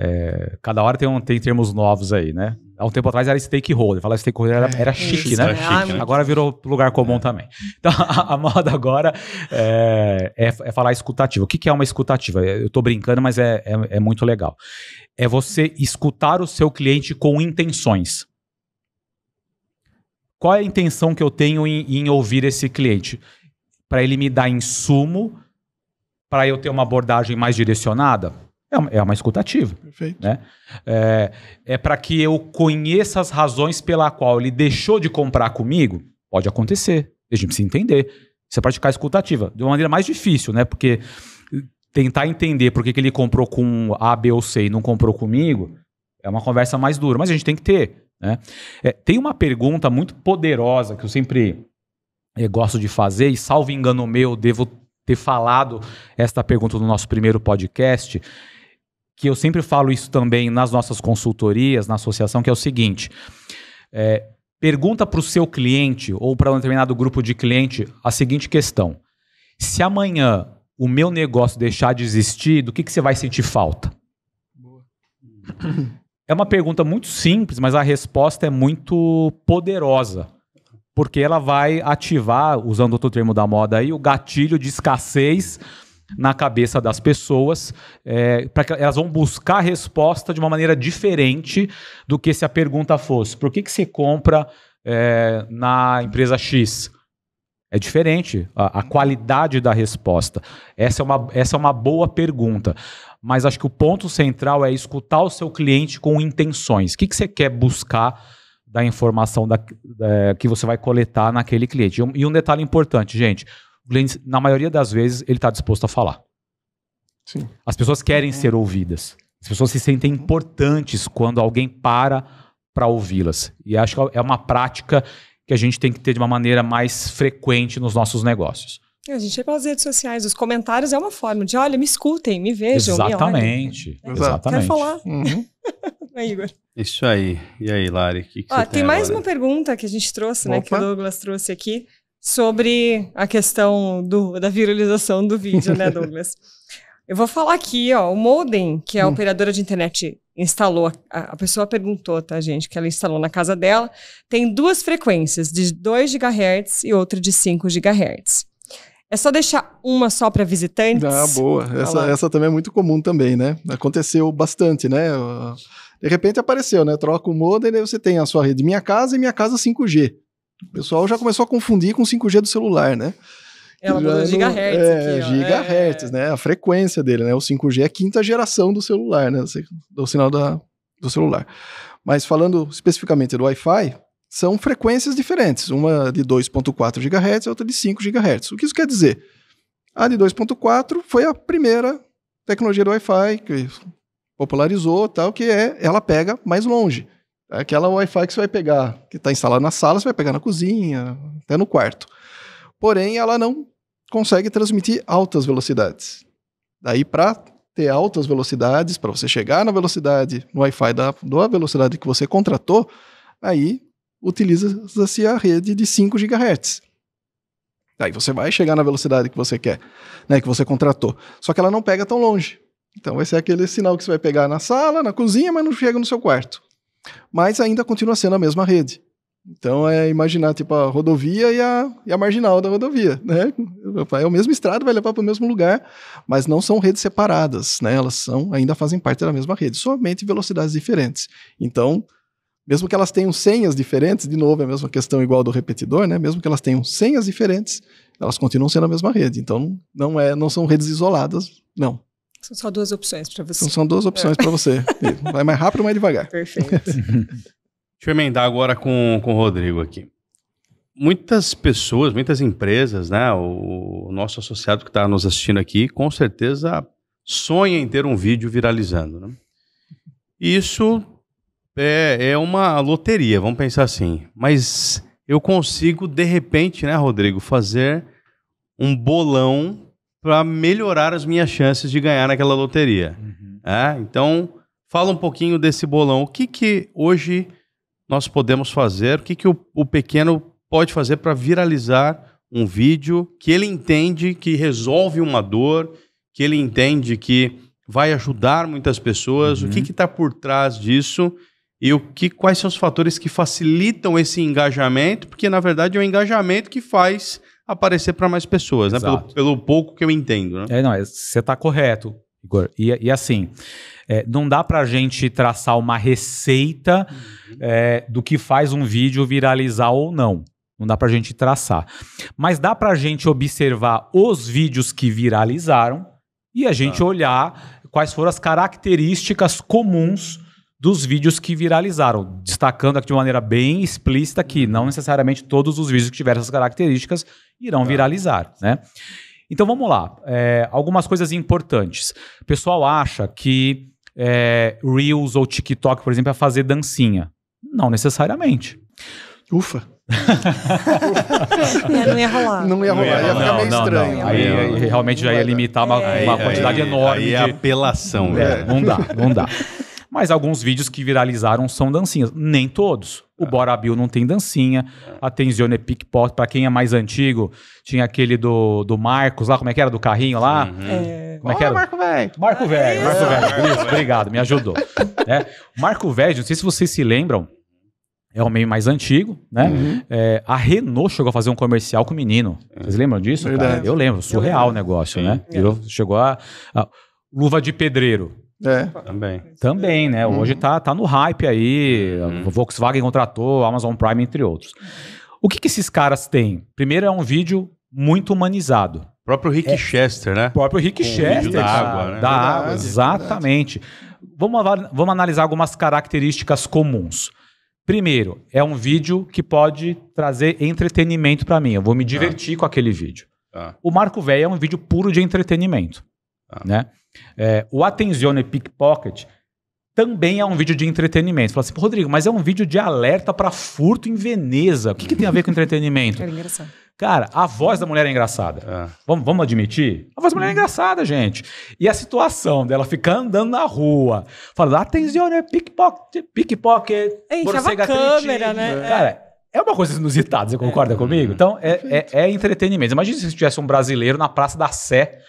É, cada hora tem, um, tem termos novos aí, né? Há um tempo atrás era stakeholder. Falar stakeholder era, era é, né? É chique, né? Era chique, né? Agora virou lugar comum é. também. Então, a, a moda agora é, é, é, falar escutativa. O que, que é uma escutativa? Eu estou brincando, mas é, é muito legal. É você escutar o seu cliente com intenções qual é a intenção que eu tenho em, em ouvir esse cliente? Para ele me dar insumo, para eu ter uma abordagem mais direcionada? É uma, é uma escutativa. Perfeito. Né? É, é para que eu conheça as razões pela qual ele deixou de comprar comigo. Pode acontecer. A gente precisa entender. Isso é praticar escutativa. De uma maneira mais difícil, né? Porque eh, tentar entender por que, que ele comprou com A, B ou C e não comprou comigo é uma conversa mais dura. Mas a gente tem que ter. Né? É, tem uma pergunta muito poderosa que eu sempre eu eh, gosto de fazer, e salvo engano meu, devo ter falado esta pergunta no nosso primeiro podcast, que eu sempre falo isso também nas nossas consultorias, na associação, que é o seguinte: é, pergunta para o seu cliente ou para um determinado grupo de cliente a seguinte questão: se amanhã o meu negócio deixar de existir, do que, que você vai sentir falta? É uma pergunta muito simples, mas a resposta é muito poderosa. Porque ela vai ativar, usando outro termo da moda aí, o gatilho de escassez na cabeça das pessoas, é, para que elas vão buscar a resposta de uma maneira diferente do que se a pergunta fosse: por que, que você compra é, na empresa X? É diferente a, a, qualidade da resposta. Essa é, uma, essa é uma boa pergunta. Mas acho que o ponto central é escutar o seu cliente com intenções. O que, que você quer buscar da informação da, da, é, que você vai coletar naquele cliente? E um, e um detalhe importante, gente: cliente, na maioria das vezes, ele está disposto a falar. Sim. As pessoas querem ser ouvidas. As pessoas se sentem importantes quando alguém para para ouvi-las. E acho que é uma prática que a gente tem que ter de uma maneira mais frequente nos nossos negócios. É, a gente é pelas redes sociais, os comentários é uma forma de, olha, me escutem, me vejam, exatamente, me olhem. Exatamente, é. exatamente. Quero falar. Uhum. é, Igor. Isso aí. E aí, Lari, que, que tem, tem mais uma pergunta que a gente trouxe, Opa. né, que o Douglas trouxe aqui sobre a questão do, da viralização do vídeo, né, Douglas? Eu vou falar aqui, ó, o modem, que é a hum. operadora de internet instalou, a, a, pessoa perguntou, tá, gente, que ela instalou na casa dela, tem duas frequências, de 2 GHz e outra de 5 GHz. É só deixar uma só para visitantes? Ah, boa. Essa, essa também é muito comum também, né? Aconteceu bastante, né? De repente apareceu, né? Troca o modem e você tem a sua rede Minha Casa e Minha Casa 5G. O pessoal já começou a confundir com 5G do celular, né? Ela é mudou gigahertz é, aqui, ó, Gigahertz, é... né? A frequência dele, né? O 5G é a quinta geração do celular, né? Do sinal da, do celular. Mas falando especificamente do Wi-Fi, são frequências diferentes. Uma de 2.4 GHz e outra de 5 GHz. O que isso quer dizer? A de 2.4 foi a primeira tecnologia do Wi-Fi que popularizou, tal, que é ela pega mais longe. É aquela Wi-Fi que você vai pegar, que está instalada na sala, você vai pegar na cozinha, até no quarto. Porém, ela não consegue transmitir altas velocidades. Daí, para ter altas velocidades, para você chegar na velocidade, no Wi-Fi da, da velocidade que você contratou, aí utiliza-se a rede de 5 GHz. Daí você vai chegar na velocidade que você quer, né, que você contratou. Só que ela não pega tão longe. Então vai ser é aquele sinal que você vai pegar na sala, na cozinha, mas não chega no seu quarto. Mas ainda continua sendo a mesma rede. Então é imaginar tipo a rodovia e a, e a marginal da rodovia, né? É o mesmo estrado vai levar para o mesmo lugar, mas não são redes separadas, né? Elas são ainda fazem parte da mesma rede, somente velocidades diferentes. Então, mesmo que elas tenham senhas diferentes, de novo é a mesma questão igual do repetidor, né? Mesmo que elas tenham senhas diferentes, elas continuam sendo a mesma rede. Então não é, não são redes isoladas, não. São só duas opções para você. Então, são duas opções é. para você. Vai mais rápido ou mais devagar. Perfeito. Deixa eu emendar agora com, com o Rodrigo aqui. Muitas pessoas, muitas empresas, né? O, o nosso associado que está nos assistindo aqui, com certeza sonha em ter um vídeo viralizando. Né? Isso é, é uma loteria, vamos pensar assim. Mas eu consigo, de repente, né, Rodrigo, fazer um bolão para melhorar as minhas chances de ganhar naquela loteria. Uhum. É? Então, fala um pouquinho desse bolão. O que, que hoje nós podemos fazer? O que, que o, o pequeno pode fazer para viralizar um vídeo que ele entende que resolve uma dor, que ele entende que vai ajudar muitas pessoas? Uhum. O que uhum. está por trás disso? E o que, quais são os fatores que facilitam esse engajamento? Porque, na verdade, é o engajamento que faz aparecer para mais pessoas, né? pelo, pelo, pouco que eu entendo. Né? É, não, é, você está correto, Igor. E, e assim, é, não dá para a gente traçar uma receita uhum. é, do que faz um vídeo viralizar ou não. Não dá para a gente traçar. Mas dá para a gente observar os vídeos que viralizaram e a gente ah. olhar quais foram as características comuns dos vídeos que viralizaram, destacando aqui de maneira bem explícita que não uhum. necessariamente todos os vídeos que tiveram essas características irão tá. viralizar, né? Então vamos lá, é, algumas coisas importantes. O pessoal acha que é, Reels ou TikTok, por exemplo, é fazer dancinha. Não necessariamente. Ufa. É, não ia rolar. Não ia rolar, não, ia ficar meio não, estranho. Não. Aí, aí, realmente já ia limitar uma, é. uma quantidade aí, enorme. Aí é de... apelação, velho. É, não dá, não dá. Mas alguns vídeos que viralizaram são dancinhas. Nem todos. O é. Bora Bill não tem dancinha. É. A Tenzione é para Pra quem é mais antigo, tinha aquele do, do Marcos lá, como é que era? Do carrinho lá. Uhum. É... Como é que era? Marco Velho. Marco é Velho. Marco Velho. obrigado, me ajudou. é. Marco Velho, não sei se vocês se lembram, é o meio mais antigo, né? Uhum. É, a Renault chegou a fazer um comercial com o menino. É. Vocês lembram disso? Verdade. Cara? Eu lembro, surreal o negócio, né? Sim. né? chegou a, a, Luva de pedreiro. É. Também. Também, né? Uhum. Hoje tá, tá no hype aí. Uhum. Volkswagen contratou, Amazon Prime, entre outros. O que, que esses caras têm? Primeiro é um vídeo muito humanizado. O próprio Rick é. Chester, né? O próprio Rick Com Chester. Da, da água, né? Da verdade, água, exatamente. Vamos, vamos analisar algumas características comuns. Primeiro, é um vídeo que pode trazer entretenimento para mim. Eu vou me ah. divertir ah. com aquele vídeo. Ah. O Marco Velho é um vídeo puro de entretenimento, ah. né? É, o Atenzione Pickpocket também é um vídeo de entretenimento. Você fala assim, Rodrigo, mas é um vídeo de alerta para furto em Veneza. O que, que tem a ver com entretenimento? Era engraçado. Cara, a voz da mulher é engraçada. É. Vamos, vamos admitir? A voz da mulher é engraçada, gente. E a situação dela ficar andando na rua, falando, atenzione, pickpocket, pickpocket, Enchava a câmera, né? É. Cara, é uma coisa inusitada, você concorda é. comigo? Então, é, é, é entretenimento. Imagina se tivesse um brasileiro na Praça da Sé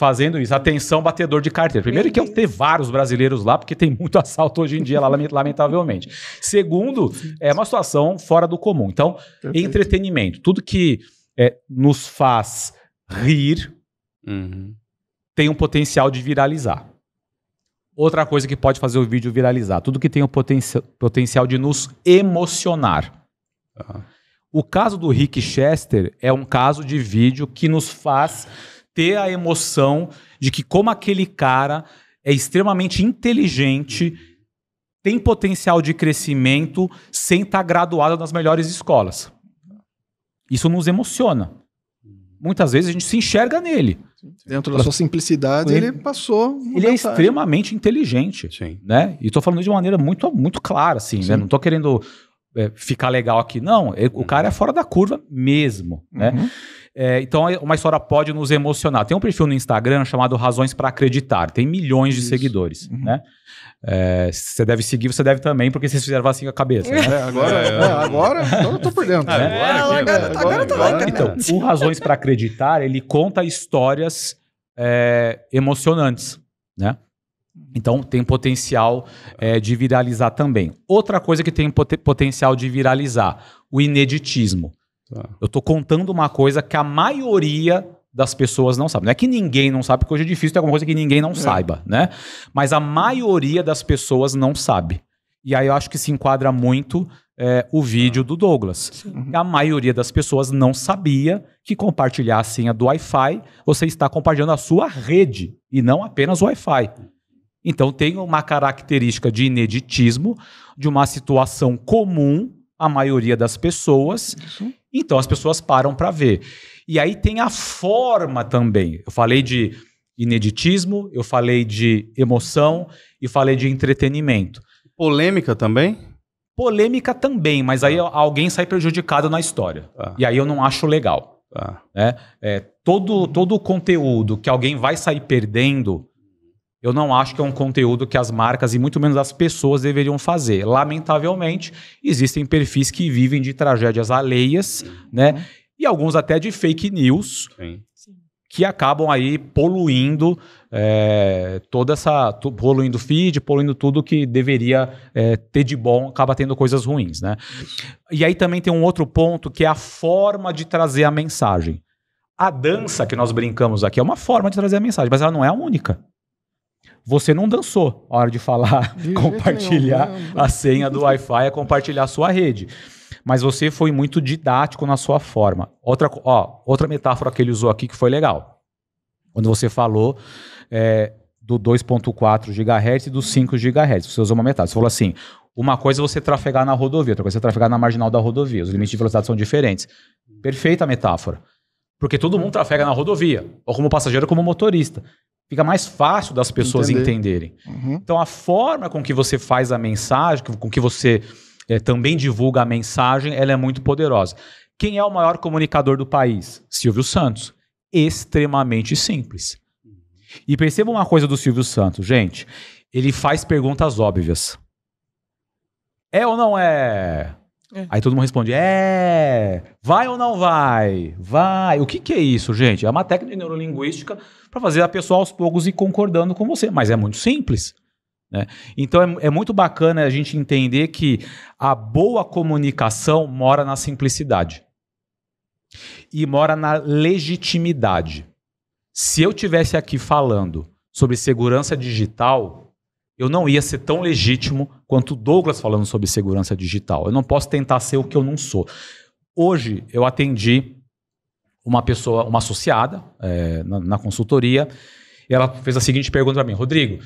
fazendo isso. Atenção, batedor de carteira. Primeiro, que iam ter vários brasileiros lá, porque tem muito assalto hoje em dia lá, lamentavelmente. Segundo, é uma situação fora do comum. Então, Perfeito. entretenimento. Tudo que é, nos faz rir uhum. tem um potencial de viralizar. Outra coisa que pode fazer o vídeo viralizar, tudo que tem o um poten potencial de nos emocionar. Uhum. O caso do Rick Chester é um caso de vídeo que nos faz ter a emoção de que como aquele cara é extremamente inteligente, tem potencial de crescimento sem estar tá graduado nas melhores escolas. Isso nos emociona. Muitas vezes a gente se enxerga nele. Dentro da sua simplicidade, ele, ele passou. É ele mensagem. é extremamente inteligente. Sim. Né? E estou falando de maneira muito, muito clara, assim, né? Não estou querendo é, ficar legal aqui. Não, é, o uhum. cara é fora da curva mesmo. Né? Uhum. É, então, é, uma história pode nos emocionar. Tem um perfil no Instagram chamado Razões para Acreditar. Tem milhões de Isso. seguidores, uhum. né? É, você deve seguir, você deve também, porque vocês fizeram assim com a cabeça. Né? É, agora, é, é agora, então eu tô por dentro. Né? Agora, é, agora, agora, agora tá lá. Tá então, o Razões para Acreditar, ele conta histórias emocionantes, né? Então tem potencial de viralizar também. Outra coisa que tem pot potencial de viralizar, o ineditismo. Tá. Eu estou contando uma coisa que a maioria das pessoas não sabe. Não é que ninguém não sabe, porque hoje é difícil ter alguma coisa que ninguém não é. saiba, né? Mas a maioria das pessoas não sabe. E aí eu acho que se enquadra muito é, o vídeo ah. do Douglas. Uhum. Uhum. A maioria das pessoas não sabia que compartilhar a senha do Wi-Fi, você está compartilhando a sua rede e não apenas o Wi-Fi. Então tem uma característica de ineditismo, de uma situação comum à maioria das pessoas. Isso então as pessoas param para ver. E aí tem a forma também. Eu falei de ineditismo, eu falei de emoção e falei de entretenimento. Polêmica também? Polêmica também, mas aí tá. alguém sai prejudicado na história. Ah. E aí eu não acho legal. Ah. Né? É, todo, todo o conteúdo que alguém vai sair perdendo eu não acho que é um conteúdo que as marcas e muito menos as pessoas deveriam fazer. Lamentavelmente, existem perfis que vivem de tragédias alheias, né? Uhum. E alguns até de fake news, Sim. que acabam aí poluindo é, toda essa. poluindo feed, poluindo tudo que deveria é, ter de bom, acaba tendo coisas ruins, né? E aí também tem um outro ponto que é a forma de trazer a mensagem. A dança que nós brincamos aqui é uma forma de trazer a mensagem, mas ela não é a única. Você não dançou a hora de falar, de compartilhar nenhum, a senha do Wi-Fi, é compartilhar a sua rede. Mas você foi muito didático na sua forma. Outra, ó, outra metáfora que ele usou aqui que foi legal. Quando você falou é, do 2.4 GHz e dos 5 GHz, você usou uma metáfora. Você falou assim: uma coisa é você trafegar na rodovia, outra coisa é trafegar na marginal da rodovia. Os limites de velocidade são diferentes. Perfeita metáfora. Porque todo mundo trafega na rodovia, ou como passageiro, ou como motorista fica mais fácil das pessoas Entender. entenderem. Uhum. Então, a forma com que você faz a mensagem, com que você é, também divulga a mensagem, ela é muito poderosa. Quem é o maior comunicador do país? Silvio Santos. Extremamente simples. E perceba uma coisa do Silvio Santos, gente. Ele faz perguntas óbvias. É ou não é? É. Aí todo mundo responde: é, vai ou não vai? Vai. O que, que é isso, gente? É uma técnica de neurolinguística para fazer a pessoa aos poucos ir concordando com você, mas é muito simples. Né? Então é, é, muito bacana a gente entender que a boa comunicação mora na simplicidade e mora na legitimidade. Se eu tivesse aqui falando sobre segurança digital, eu não ia ser tão legítimo quanto o Douglas falando sobre segurança digital. Eu não posso tentar ser o que eu não sou. Hoje eu atendi uma pessoa, uma associada é, na, na, consultoria, e ela fez a seguinte pergunta para mim: Rodrigo,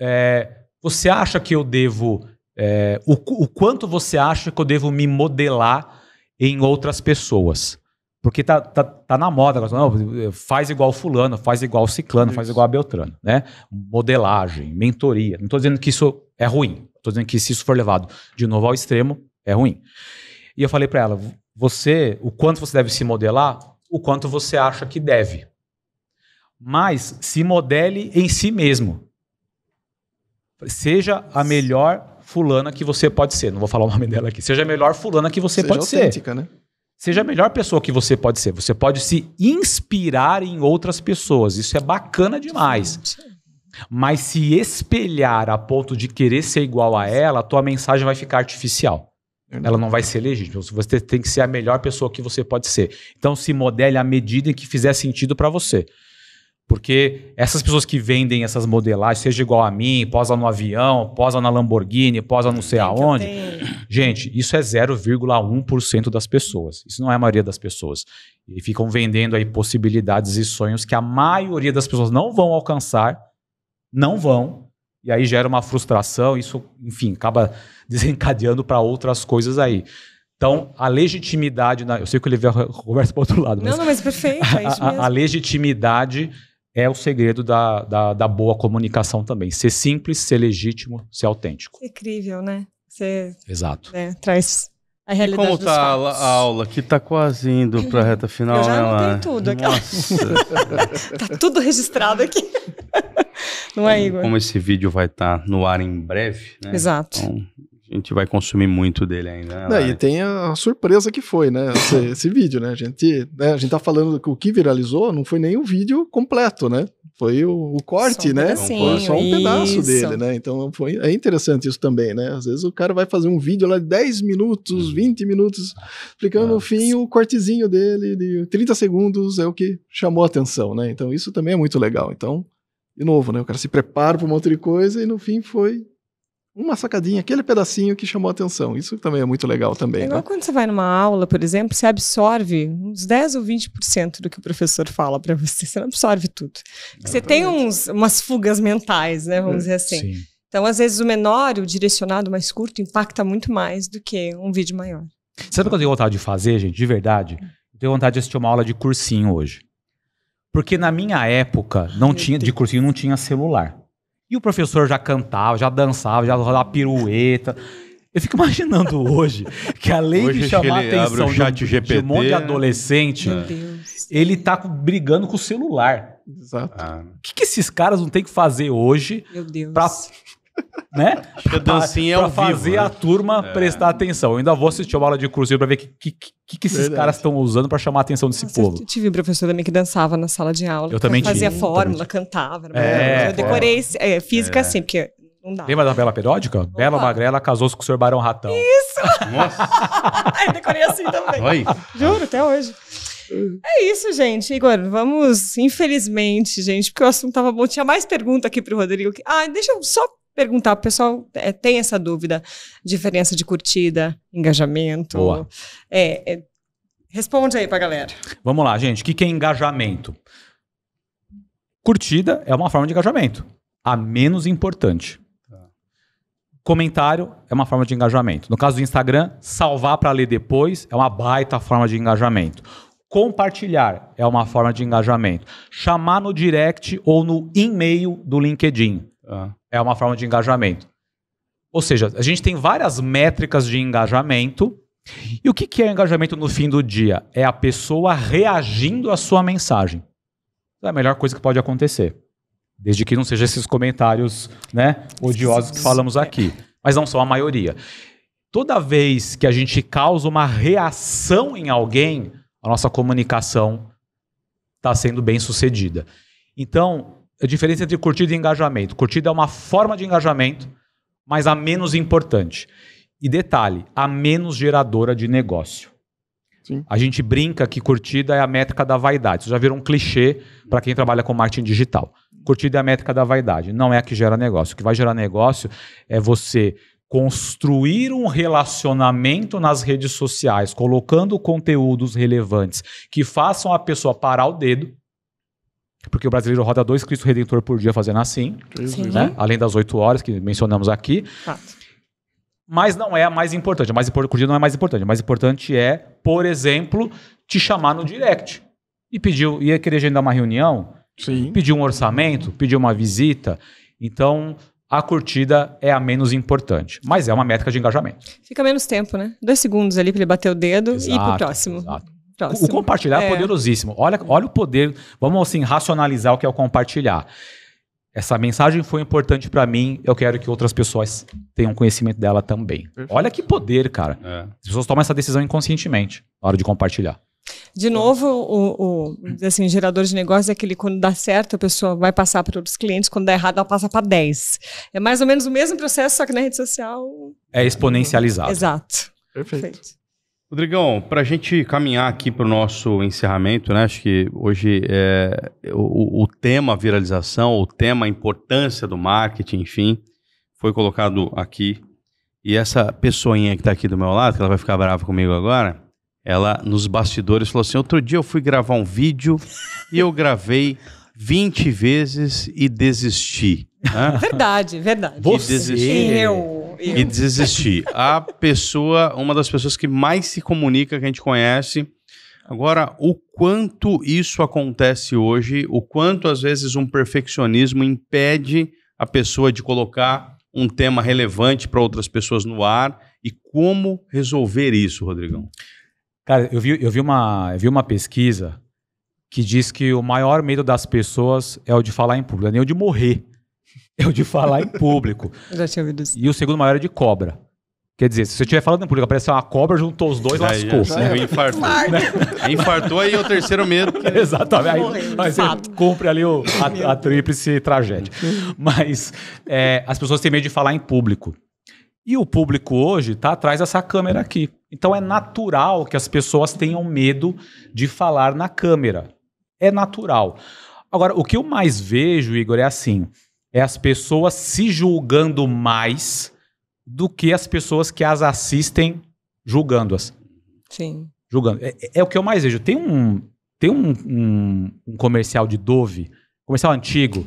é, você acha que eu devo. É, o, o quanto você acha que eu devo me modelar em outras pessoas? Porque tá, tá, tá na moda, não, faz igual fulano, faz igual ciclano, isso. faz igual a Beltrano, né? Modelagem, mentoria. Não estou dizendo que isso é ruim. Estou dizendo que se isso for levado de novo ao extremo, é ruim. E eu falei para ela, você, o quanto você deve se modelar, o quanto você acha que deve. Mas se modele em si mesmo. Seja a melhor fulana que você pode ser. Não vou falar o nome dela aqui. Seja a melhor fulana que você seja pode autêntica, ser. autêntica, né? seja a melhor pessoa que você pode ser. Você pode se inspirar em outras pessoas. Isso é bacana demais. Mas se espelhar a ponto de querer ser igual a ela, a tua mensagem vai ficar artificial. Ela não vai ser legítima. Você tem que ser a melhor pessoa que você pode ser. Então se modele à medida em que fizer sentido para você. Porque essas pessoas que vendem essas modelagens, seja igual a mim, posa no avião, posa na Lamborghini, posa não sei aonde. Gente, isso é 0,1% das pessoas. Isso não é a maioria das pessoas. E ficam vendendo aí possibilidades e sonhos que a maioria das pessoas não vão alcançar, não vão, e aí gera uma frustração, isso, enfim, acaba desencadeando para outras coisas aí. Então, a legitimidade, na, eu sei que eu levei a conversa para outro lado. Mas não, não, mas perfeito. É a, a, legitimidade é o segredo da, da, da, boa comunicação também. Ser simples, ser legítimo, ser autêntico. Incrível, né? Ser, Exato. Né, traz a realidade e como tá a, aula? Que tá quase indo para a reta final, Eu já né, anotei tudo. Aquela... tá tudo registrado aqui. Não é, Igor? Como esse vídeo vai estar tá no ar em breve, né? Exato. Então, a gente vai consumir muito dele ainda. Né, é, e tem a surpresa que foi, né? Esse, esse vídeo, né? A gente, né, a gente tá falando que o que viralizou não foi nem o vídeo completo, né? Foi o, o corte, só um né? Só um pedaço isso. dele, né? Então foi, é interessante isso também, né? Às vezes o cara vai fazer um vídeo lá de 10 minutos, hum. 20 minutos, explicando no fim o cortezinho dele de 30 segundos é o que chamou a atenção, né? Então isso também é muito legal. Então, de novo, né? O cara se prepara para um monte de coisa e no fim foi uma sacadinha, aquele pedacinho que chamou a atenção. Isso também é muito legal também. É igual né? quando você vai numa aula, por exemplo, você absorve uns 10 ou 20% do que o professor fala para você. Você não absorve tudo. você tem uns, umas fugas mentais, né? Vamos é, dizer assim. Sim. Então, às vezes, o menor, o direcionado mais curto, impacta muito mais do que um vídeo maior. Sabe o que eu tenho vontade de fazer, gente? De verdade? Eu tenho vontade de assistir uma aula de cursinho hoje. Porque na minha época, não tinha, de cursinho não tinha celular. E o professor já cantava, já dançava, já rodava pirueta. Eu fico imaginando hoje que além hoje de chamar a atenção de um, GPT, de, um monte de adolescente, é. ele tá brigando com o celular. Exato. O que, que esses caras não têm que fazer hoje para né? Acho que a dancinha é pra, é ao pra vivo, fazer né? a turma é. prestar atenção. Eu ainda vou assistir uma aula de cruzeiro para ver o que, que, que, que, esses Verdade. caras estão usando para chamar a atenção desse Nossa, povo. Eu tive um professor também que dançava na sala de aula. Eu também Fazia fórmula, também. cantava. Né? É, eu é, decorei é, física é. assim, porque não dá. Lembra da Bela Periódica? Opa. Bela Magrela casou-se com o Sr. Barão Ratão. Isso! Nossa! eu decorei assim também. Oi. Juro, até hoje. É isso, gente. Igor, vamos, infelizmente, gente, porque o assunto tava bom. Tinha mais pergunta aqui pro Rodrigo. Ah, deixa eu só perguntar pro pessoal, é, tem essa dúvida, diferença de curtida, engajamento. Boa. É, é, responde aí pra galera. Vamos lá, gente. O que, que é engajamento? Curtida é uma forma de engajamento, a menos importante. Comentário é uma forma de engajamento. No caso do Instagram, salvar para ler depois é uma baita forma de engajamento. Compartilhar é uma forma de engajamento. Chamar no direct ou no e-mail do LinkedIn é uma forma de engajamento. Ou seja, a gente tem várias métricas de engajamento. E o que, que é engajamento no fim do dia? É a pessoa reagindo à sua mensagem. É a melhor coisa que pode acontecer. Desde que não sejam esses comentários né, odiosos que falamos aqui. Mas não são a maioria. Toda vez que a gente causa uma reação em alguém, a nossa comunicação está sendo bem sucedida. Então, a diferença entre curtida e engajamento. Curtida é uma forma de engajamento, mas a menos importante. E detalhe, a menos geradora de negócio. Sim. A gente brinca que curtida é a métrica da vaidade. Isso já virou um clichê para quem trabalha com marketing digital. Curtida é a métrica da vaidade, não é a que gera negócio. O que vai gerar negócio é você construir um relacionamento nas redes sociais, colocando conteúdos relevantes que façam a pessoa parar o dedo porque o brasileiro roda dois Cristo Redentor por dia fazendo assim, Sim. Né? além das oito horas que mencionamos aqui. Fato. Mas não é a mais importante. A mais importante não é a mais importante. A mais importante é, por exemplo, te chamar no direct. E pediu, ia é querer agendar uma reunião, Sim. pedir um orçamento, pedir uma visita. Então, a curtida é a menos importante, mas é uma métrica de engajamento. Fica menos tempo, né? Dois segundos ali para ele bater o dedo exato, e ir pro próximo. Exato o compartilhar é... é poderosíssimo. Olha, olha o poder. Vamos assim racionalizar o que é o compartilhar. Essa mensagem foi importante para mim. Eu quero que outras pessoas tenham conhecimento dela também. Perfeito. Olha que poder, cara. É. As pessoas tomam essa decisão inconscientemente na hora de compartilhar. De novo, o, o assim, gerador de negócio é aquele quando dá certo, a pessoa vai passar para outros clientes, quando dá errado, ela passa para 10. É mais ou menos o mesmo processo, só que na rede social. É exponencializado. Exato. Perfeito. Perfeito. Rodrigão, para a gente caminhar aqui para o nosso encerramento, né? Acho que hoje é, o, o, tema viralização, o tema importância do marketing, enfim, foi colocado aqui. E essa pessoinha que está aqui do meu lado, que ela vai ficar brava comigo agora, ela nos bastidores falou assim: outro dia eu fui gravar um vídeo e eu gravei 20 vezes e desisti. Né? Verdade, verdade. Você? E eu e desistir. A pessoa, uma das pessoas que mais se comunica, que a gente conhece. Agora, o quanto isso acontece hoje, o quanto às vezes um perfeccionismo impede a pessoa de colocar um tema relevante para outras pessoas no ar e como resolver isso, Rodrigão? Cara, eu vi, eu vi, uma, eu vi uma pesquisa que diz que o maior medo das pessoas é o de falar em público, é nem o de morrer. é o de falar em público. Já tinha ouvido isso. E o segundo maior é de cobra. Quer dizer, se você estiver falando em público, apareceu uma cobra, juntou os dois, aí, lascou. Já, né? Infartou. Né? infartou aí é o terceiro medo. Que... É Exatamente. Aí, aí você cumpre ali o, a, a tríplice tragédia. Uhum. Mas é, as pessoas têm medo de falar em público. E o público hoje está atrás dessa câmera aqui. Então é natural que as pessoas tenham medo de falar na câmera. É natural. Agora, o que eu mais vejo, Igor, é assim é as pessoas se julgando mais do que as pessoas que as assistem julgando-as. Sim. Julgando. É, é, é, o que eu mais vejo. Tem um, tem um, um, um comercial de Dove, comercial antigo,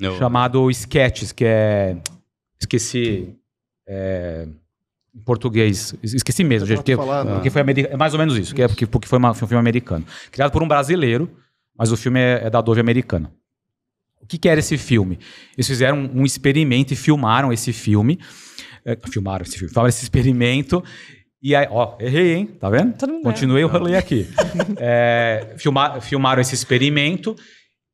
Não. chamado Sketches, que é. Esqueci. É, em português. Esqueci mesmo, gente. Porque, né? porque foi america, é mais ou menos isso, que é porque, porque foi, uma, um filme americano. Criado por um brasileiro, mas o filme é, é da Dove americana. O que, que era esse filme? Eles fizeram um, experimento e filmaram esse filme. É, filmaram esse filme, filmaram esse experimento. E aí, ó, errei, hein? Tá vendo? Continuei o rolê aqui. é, filmaram esse experimento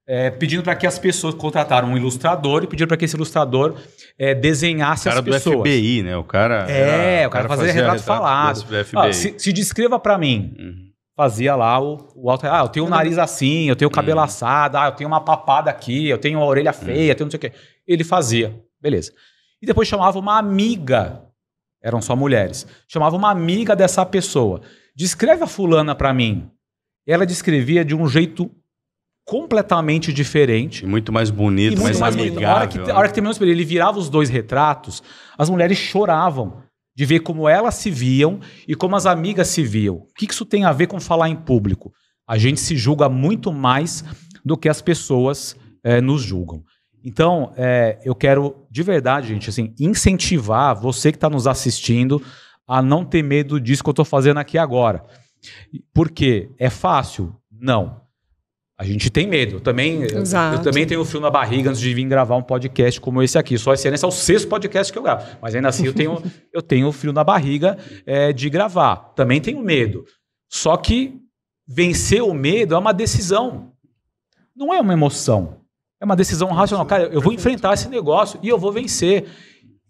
é, pedindo para que as pessoas contrataram um ilustrador e pediram para que esse ilustrador é, desenhasse as pessoas. O cara do FBI, né? O cara. É, era, o cara, cara fazia, fazia retrato falado. Ah, se, se, descreva para mim. Uhum fazia lá o, o alto. Ah, eu tenho o nariz assim, eu tenho o cabelo hum. assado, ah, eu tenho uma papada aqui, eu tenho uma orelha hum. feia, hum. eu tenho não sei o quê. Ele fazia, beleza. E depois chamava uma amiga, eram só mulheres, chamava uma amiga dessa pessoa. Descreve a fulana para mim. Ela descrevia de um jeito completamente diferente. Muito mais bonito, muito mais, mais amigável. Bonito. A hora que, né? que terminou ele virava os dois retratos, as mulheres choravam de ver como elas se viam e como as amigas se viam. O que isso tem a ver com falar em público? A gente se julga muito mais do que as pessoas é, nos julgam. Então, é, eu quero de verdade, gente, assim, incentivar você que está nos assistindo a não ter medo disso que eu estou fazendo aqui agora. Porque é fácil? Não a gente tem medo. Eu também, eu, eu, também tenho o frio na barriga antes de vir gravar um podcast como esse aqui. Só esse esse é o sexto podcast que eu gravo. Mas ainda assim, eu tenho, eu tenho frio na barriga é, de gravar. Também tenho medo. Só que vencer o medo é uma decisão. Não é uma emoção. É uma decisão racional. Cara, eu vou enfrentar esse negócio e eu vou vencer.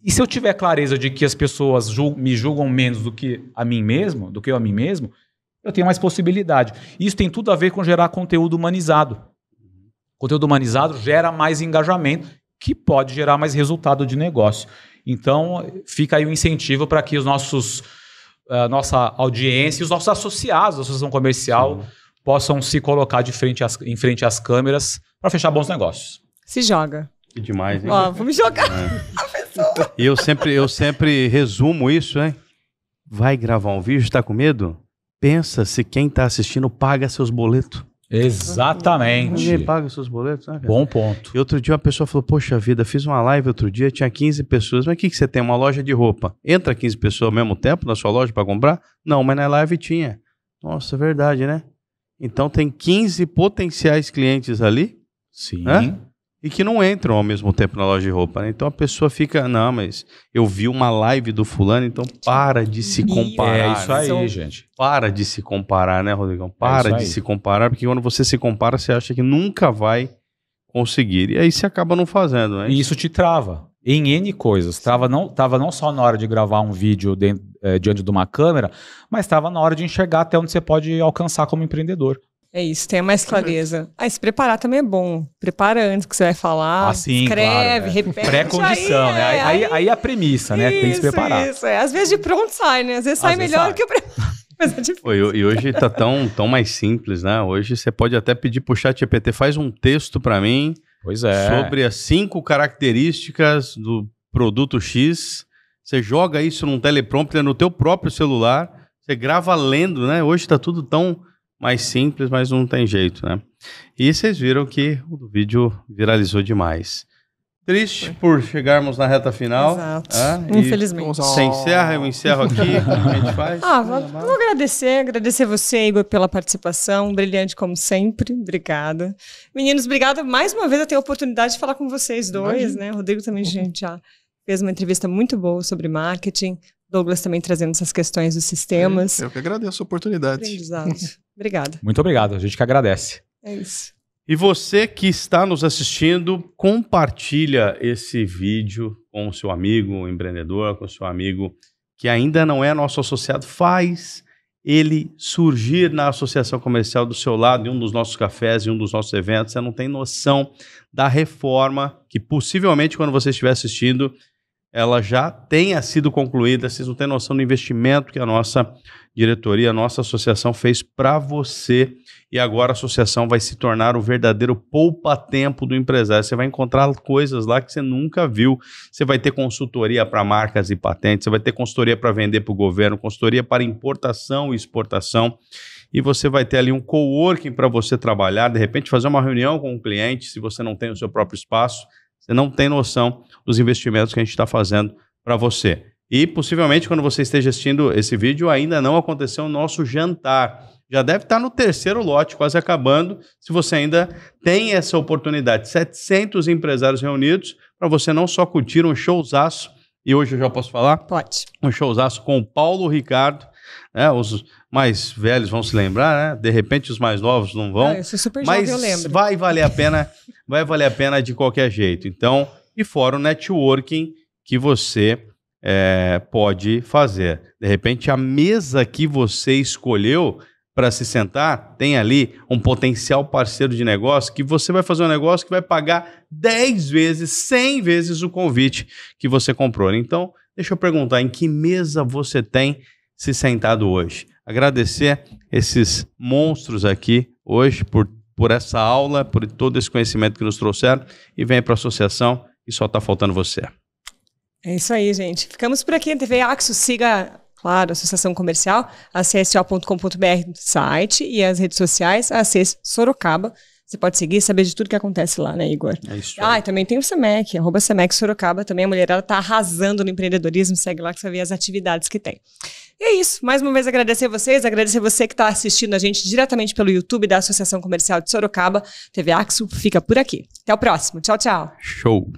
E se eu tiver clareza de que as pessoas me julgam menos do que a mim mesmo, do que eu a mim mesmo, eu tenho mais possibilidade. Isso tem tudo a ver com gerar conteúdo humanizado. Conteúdo humanizado gera mais engajamento, que pode gerar mais resultado de negócio. Então, fica aí o um incentivo para que os nossos a eh, nossa audiência e os nossos associados da Associação Comercial Sim. possam se colocar de frente às, em frente às câmeras para fechar bons negócios. Se joga. Que demais, hein? Ó, vou me jogar. É. E eu sempre, eu sempre resumo isso, hein? Vai gravar um vídeo, está com medo? Pensa se quem está assistindo paga seus boletos. Exatamente. Ninguém paga seus boletos, né, Bom ponto. E outro dia uma pessoa falou: Poxa vida, fiz uma live outro dia, tinha 15 pessoas. Mas o que, que você tem? Uma loja de roupa. Entra 15 pessoas ao mesmo tempo na sua loja para comprar? Não, mas na live tinha. Nossa, verdade, né? Então tem 15 potenciais clientes ali. Sim. Né? e que não entram ao mesmo tempo na loja de roupa. Né? Então a pessoa fica, não, mas eu vi uma live do fulano, então para de se é, comparar. É isso aí, então, gente. Para de se comparar, né, Rodrigão? É para é de se comparar, porque quando você se compara, você acha que nunca vai conseguir. E aí você acaba não fazendo, né? E isso te trava em N coisas. Estava não, tava não só na hora de gravar um vídeo dentro, eh, diante de uma câmera, mas estava na hora de enxergar até onde você pode alcançar como empreendedor. É isso, tenha mais uhum. clareza. Ah, se preparar também é bom. Prepara antes que você vai falar. Assim, escreve, claro, é. repete. Pré-condição, aí, né? Aí, aí, aí, a premissa, né? Isso, Tem que se preparar. Isso, é. Às vezes de pronto sai, né? Às vezes sai Às melhor sai. que o preparo. Mas é difícil. E hoje tá tão, tão mais simples, né? Hoje você pode até pedir pro chat GPT, faz um texto para mim. Pois é. Sobre as cinco características do produto X. Você joga isso num teleprompter no teu próprio celular. Você grava lendo, né? Hoje tá tudo tão mais simples, mas não tem jeito, né? E vocês viram que o vídeo viralizou demais. Triste por chegarmos na reta final. Exato. Né? Infelizmente. Você encerra, eu encerro aqui. que a gente faz? Ah, vou, vou, agradecer, agradecer você, Igor, pela participação. Brilhante, como sempre. Obrigada. Meninos, obrigada mais uma vez. Eu tenho a oportunidade de falar com vocês dois, Imagina. né? O Rodrigo também, gente, já fez uma entrevista muito boa sobre marketing. Douglas também trazendo essas questões dos sistemas. É, eu que agradeço a oportunidade. Exato. Obrigada. Muito obrigado. A gente que agradece. É isso. E você que está nos assistindo, compartilha esse vídeo com o seu amigo empreendedor, com o seu amigo que ainda não é nosso associado. Faz ele surgir na associação comercial do seu lado, em um dos nossos cafés, em um dos nossos eventos. Você não tem noção da reforma que possivelmente quando você estiver assistindo, ela já tenha sido concluída. Vocês não têm noção do investimento que a nossa diretoria, a nossa associação fez para você e agora a associação vai se tornar o verdadeiro poupa-tempo do empresário. Você vai encontrar coisas lá que você nunca viu. Você vai ter consultoria para marcas e patentes, você vai ter consultoria para vender para o governo, consultoria para importação e exportação. E você vai ter ali um coworking para você trabalhar, de repente fazer uma reunião com um cliente, se você não tem o seu próprio espaço. Você não tem noção dos investimentos que a gente está fazendo para você. E possivelmente, quando você esteja assistindo esse vídeo, ainda não aconteceu o nosso jantar. Já deve estar no terceiro lote, quase acabando, se você ainda tem essa oportunidade. 700 empresários reunidos para você não só curtir um showzaço, e hoje eu já posso falar? Pode. Um showzaço com o Paulo Ricardo, né, os mais velhos vão se lembrar, né? De repente os mais novos não vão. Ah, eu sou super mas jovem, eu lembro. vai valer a pena, vai valer a pena de qualquer jeito. Então, e fora o networking que você é, pode fazer. De repente, a mesa que você escolheu para se sentar tem ali um potencial parceiro de negócio que você vai fazer um negócio que vai pagar 10 vezes, 100 vezes o convite que você comprou. Então, deixa eu perguntar: em que mesa você tem se sentado hoje? Agradecer esses monstros aqui hoje por, por essa aula, por todo esse conhecimento que nos trouxeram e vem para a associação e só está faltando você. É isso aí, gente. Ficamos por aqui na TV Axo. Siga, claro, a Associação Comercial, acsso.com.br site e as redes sociais, acesse Sorocaba. Você pode seguir e saber de tudo que acontece lá, né, Igor? É isso. Ah, e também tem o SEMEC, arroba SEMEC Sorocaba. Também a mulherada tá arrasando no empreendedorismo. Segue lá que você vai ver as atividades que tem. E é isso. Mais uma vez agradecer vocês, agradecer você que está assistindo a gente diretamente pelo YouTube da Associação Comercial de Sorocaba. TV Axo fica por aqui. Até o próximo. Tchau, tchau. Show.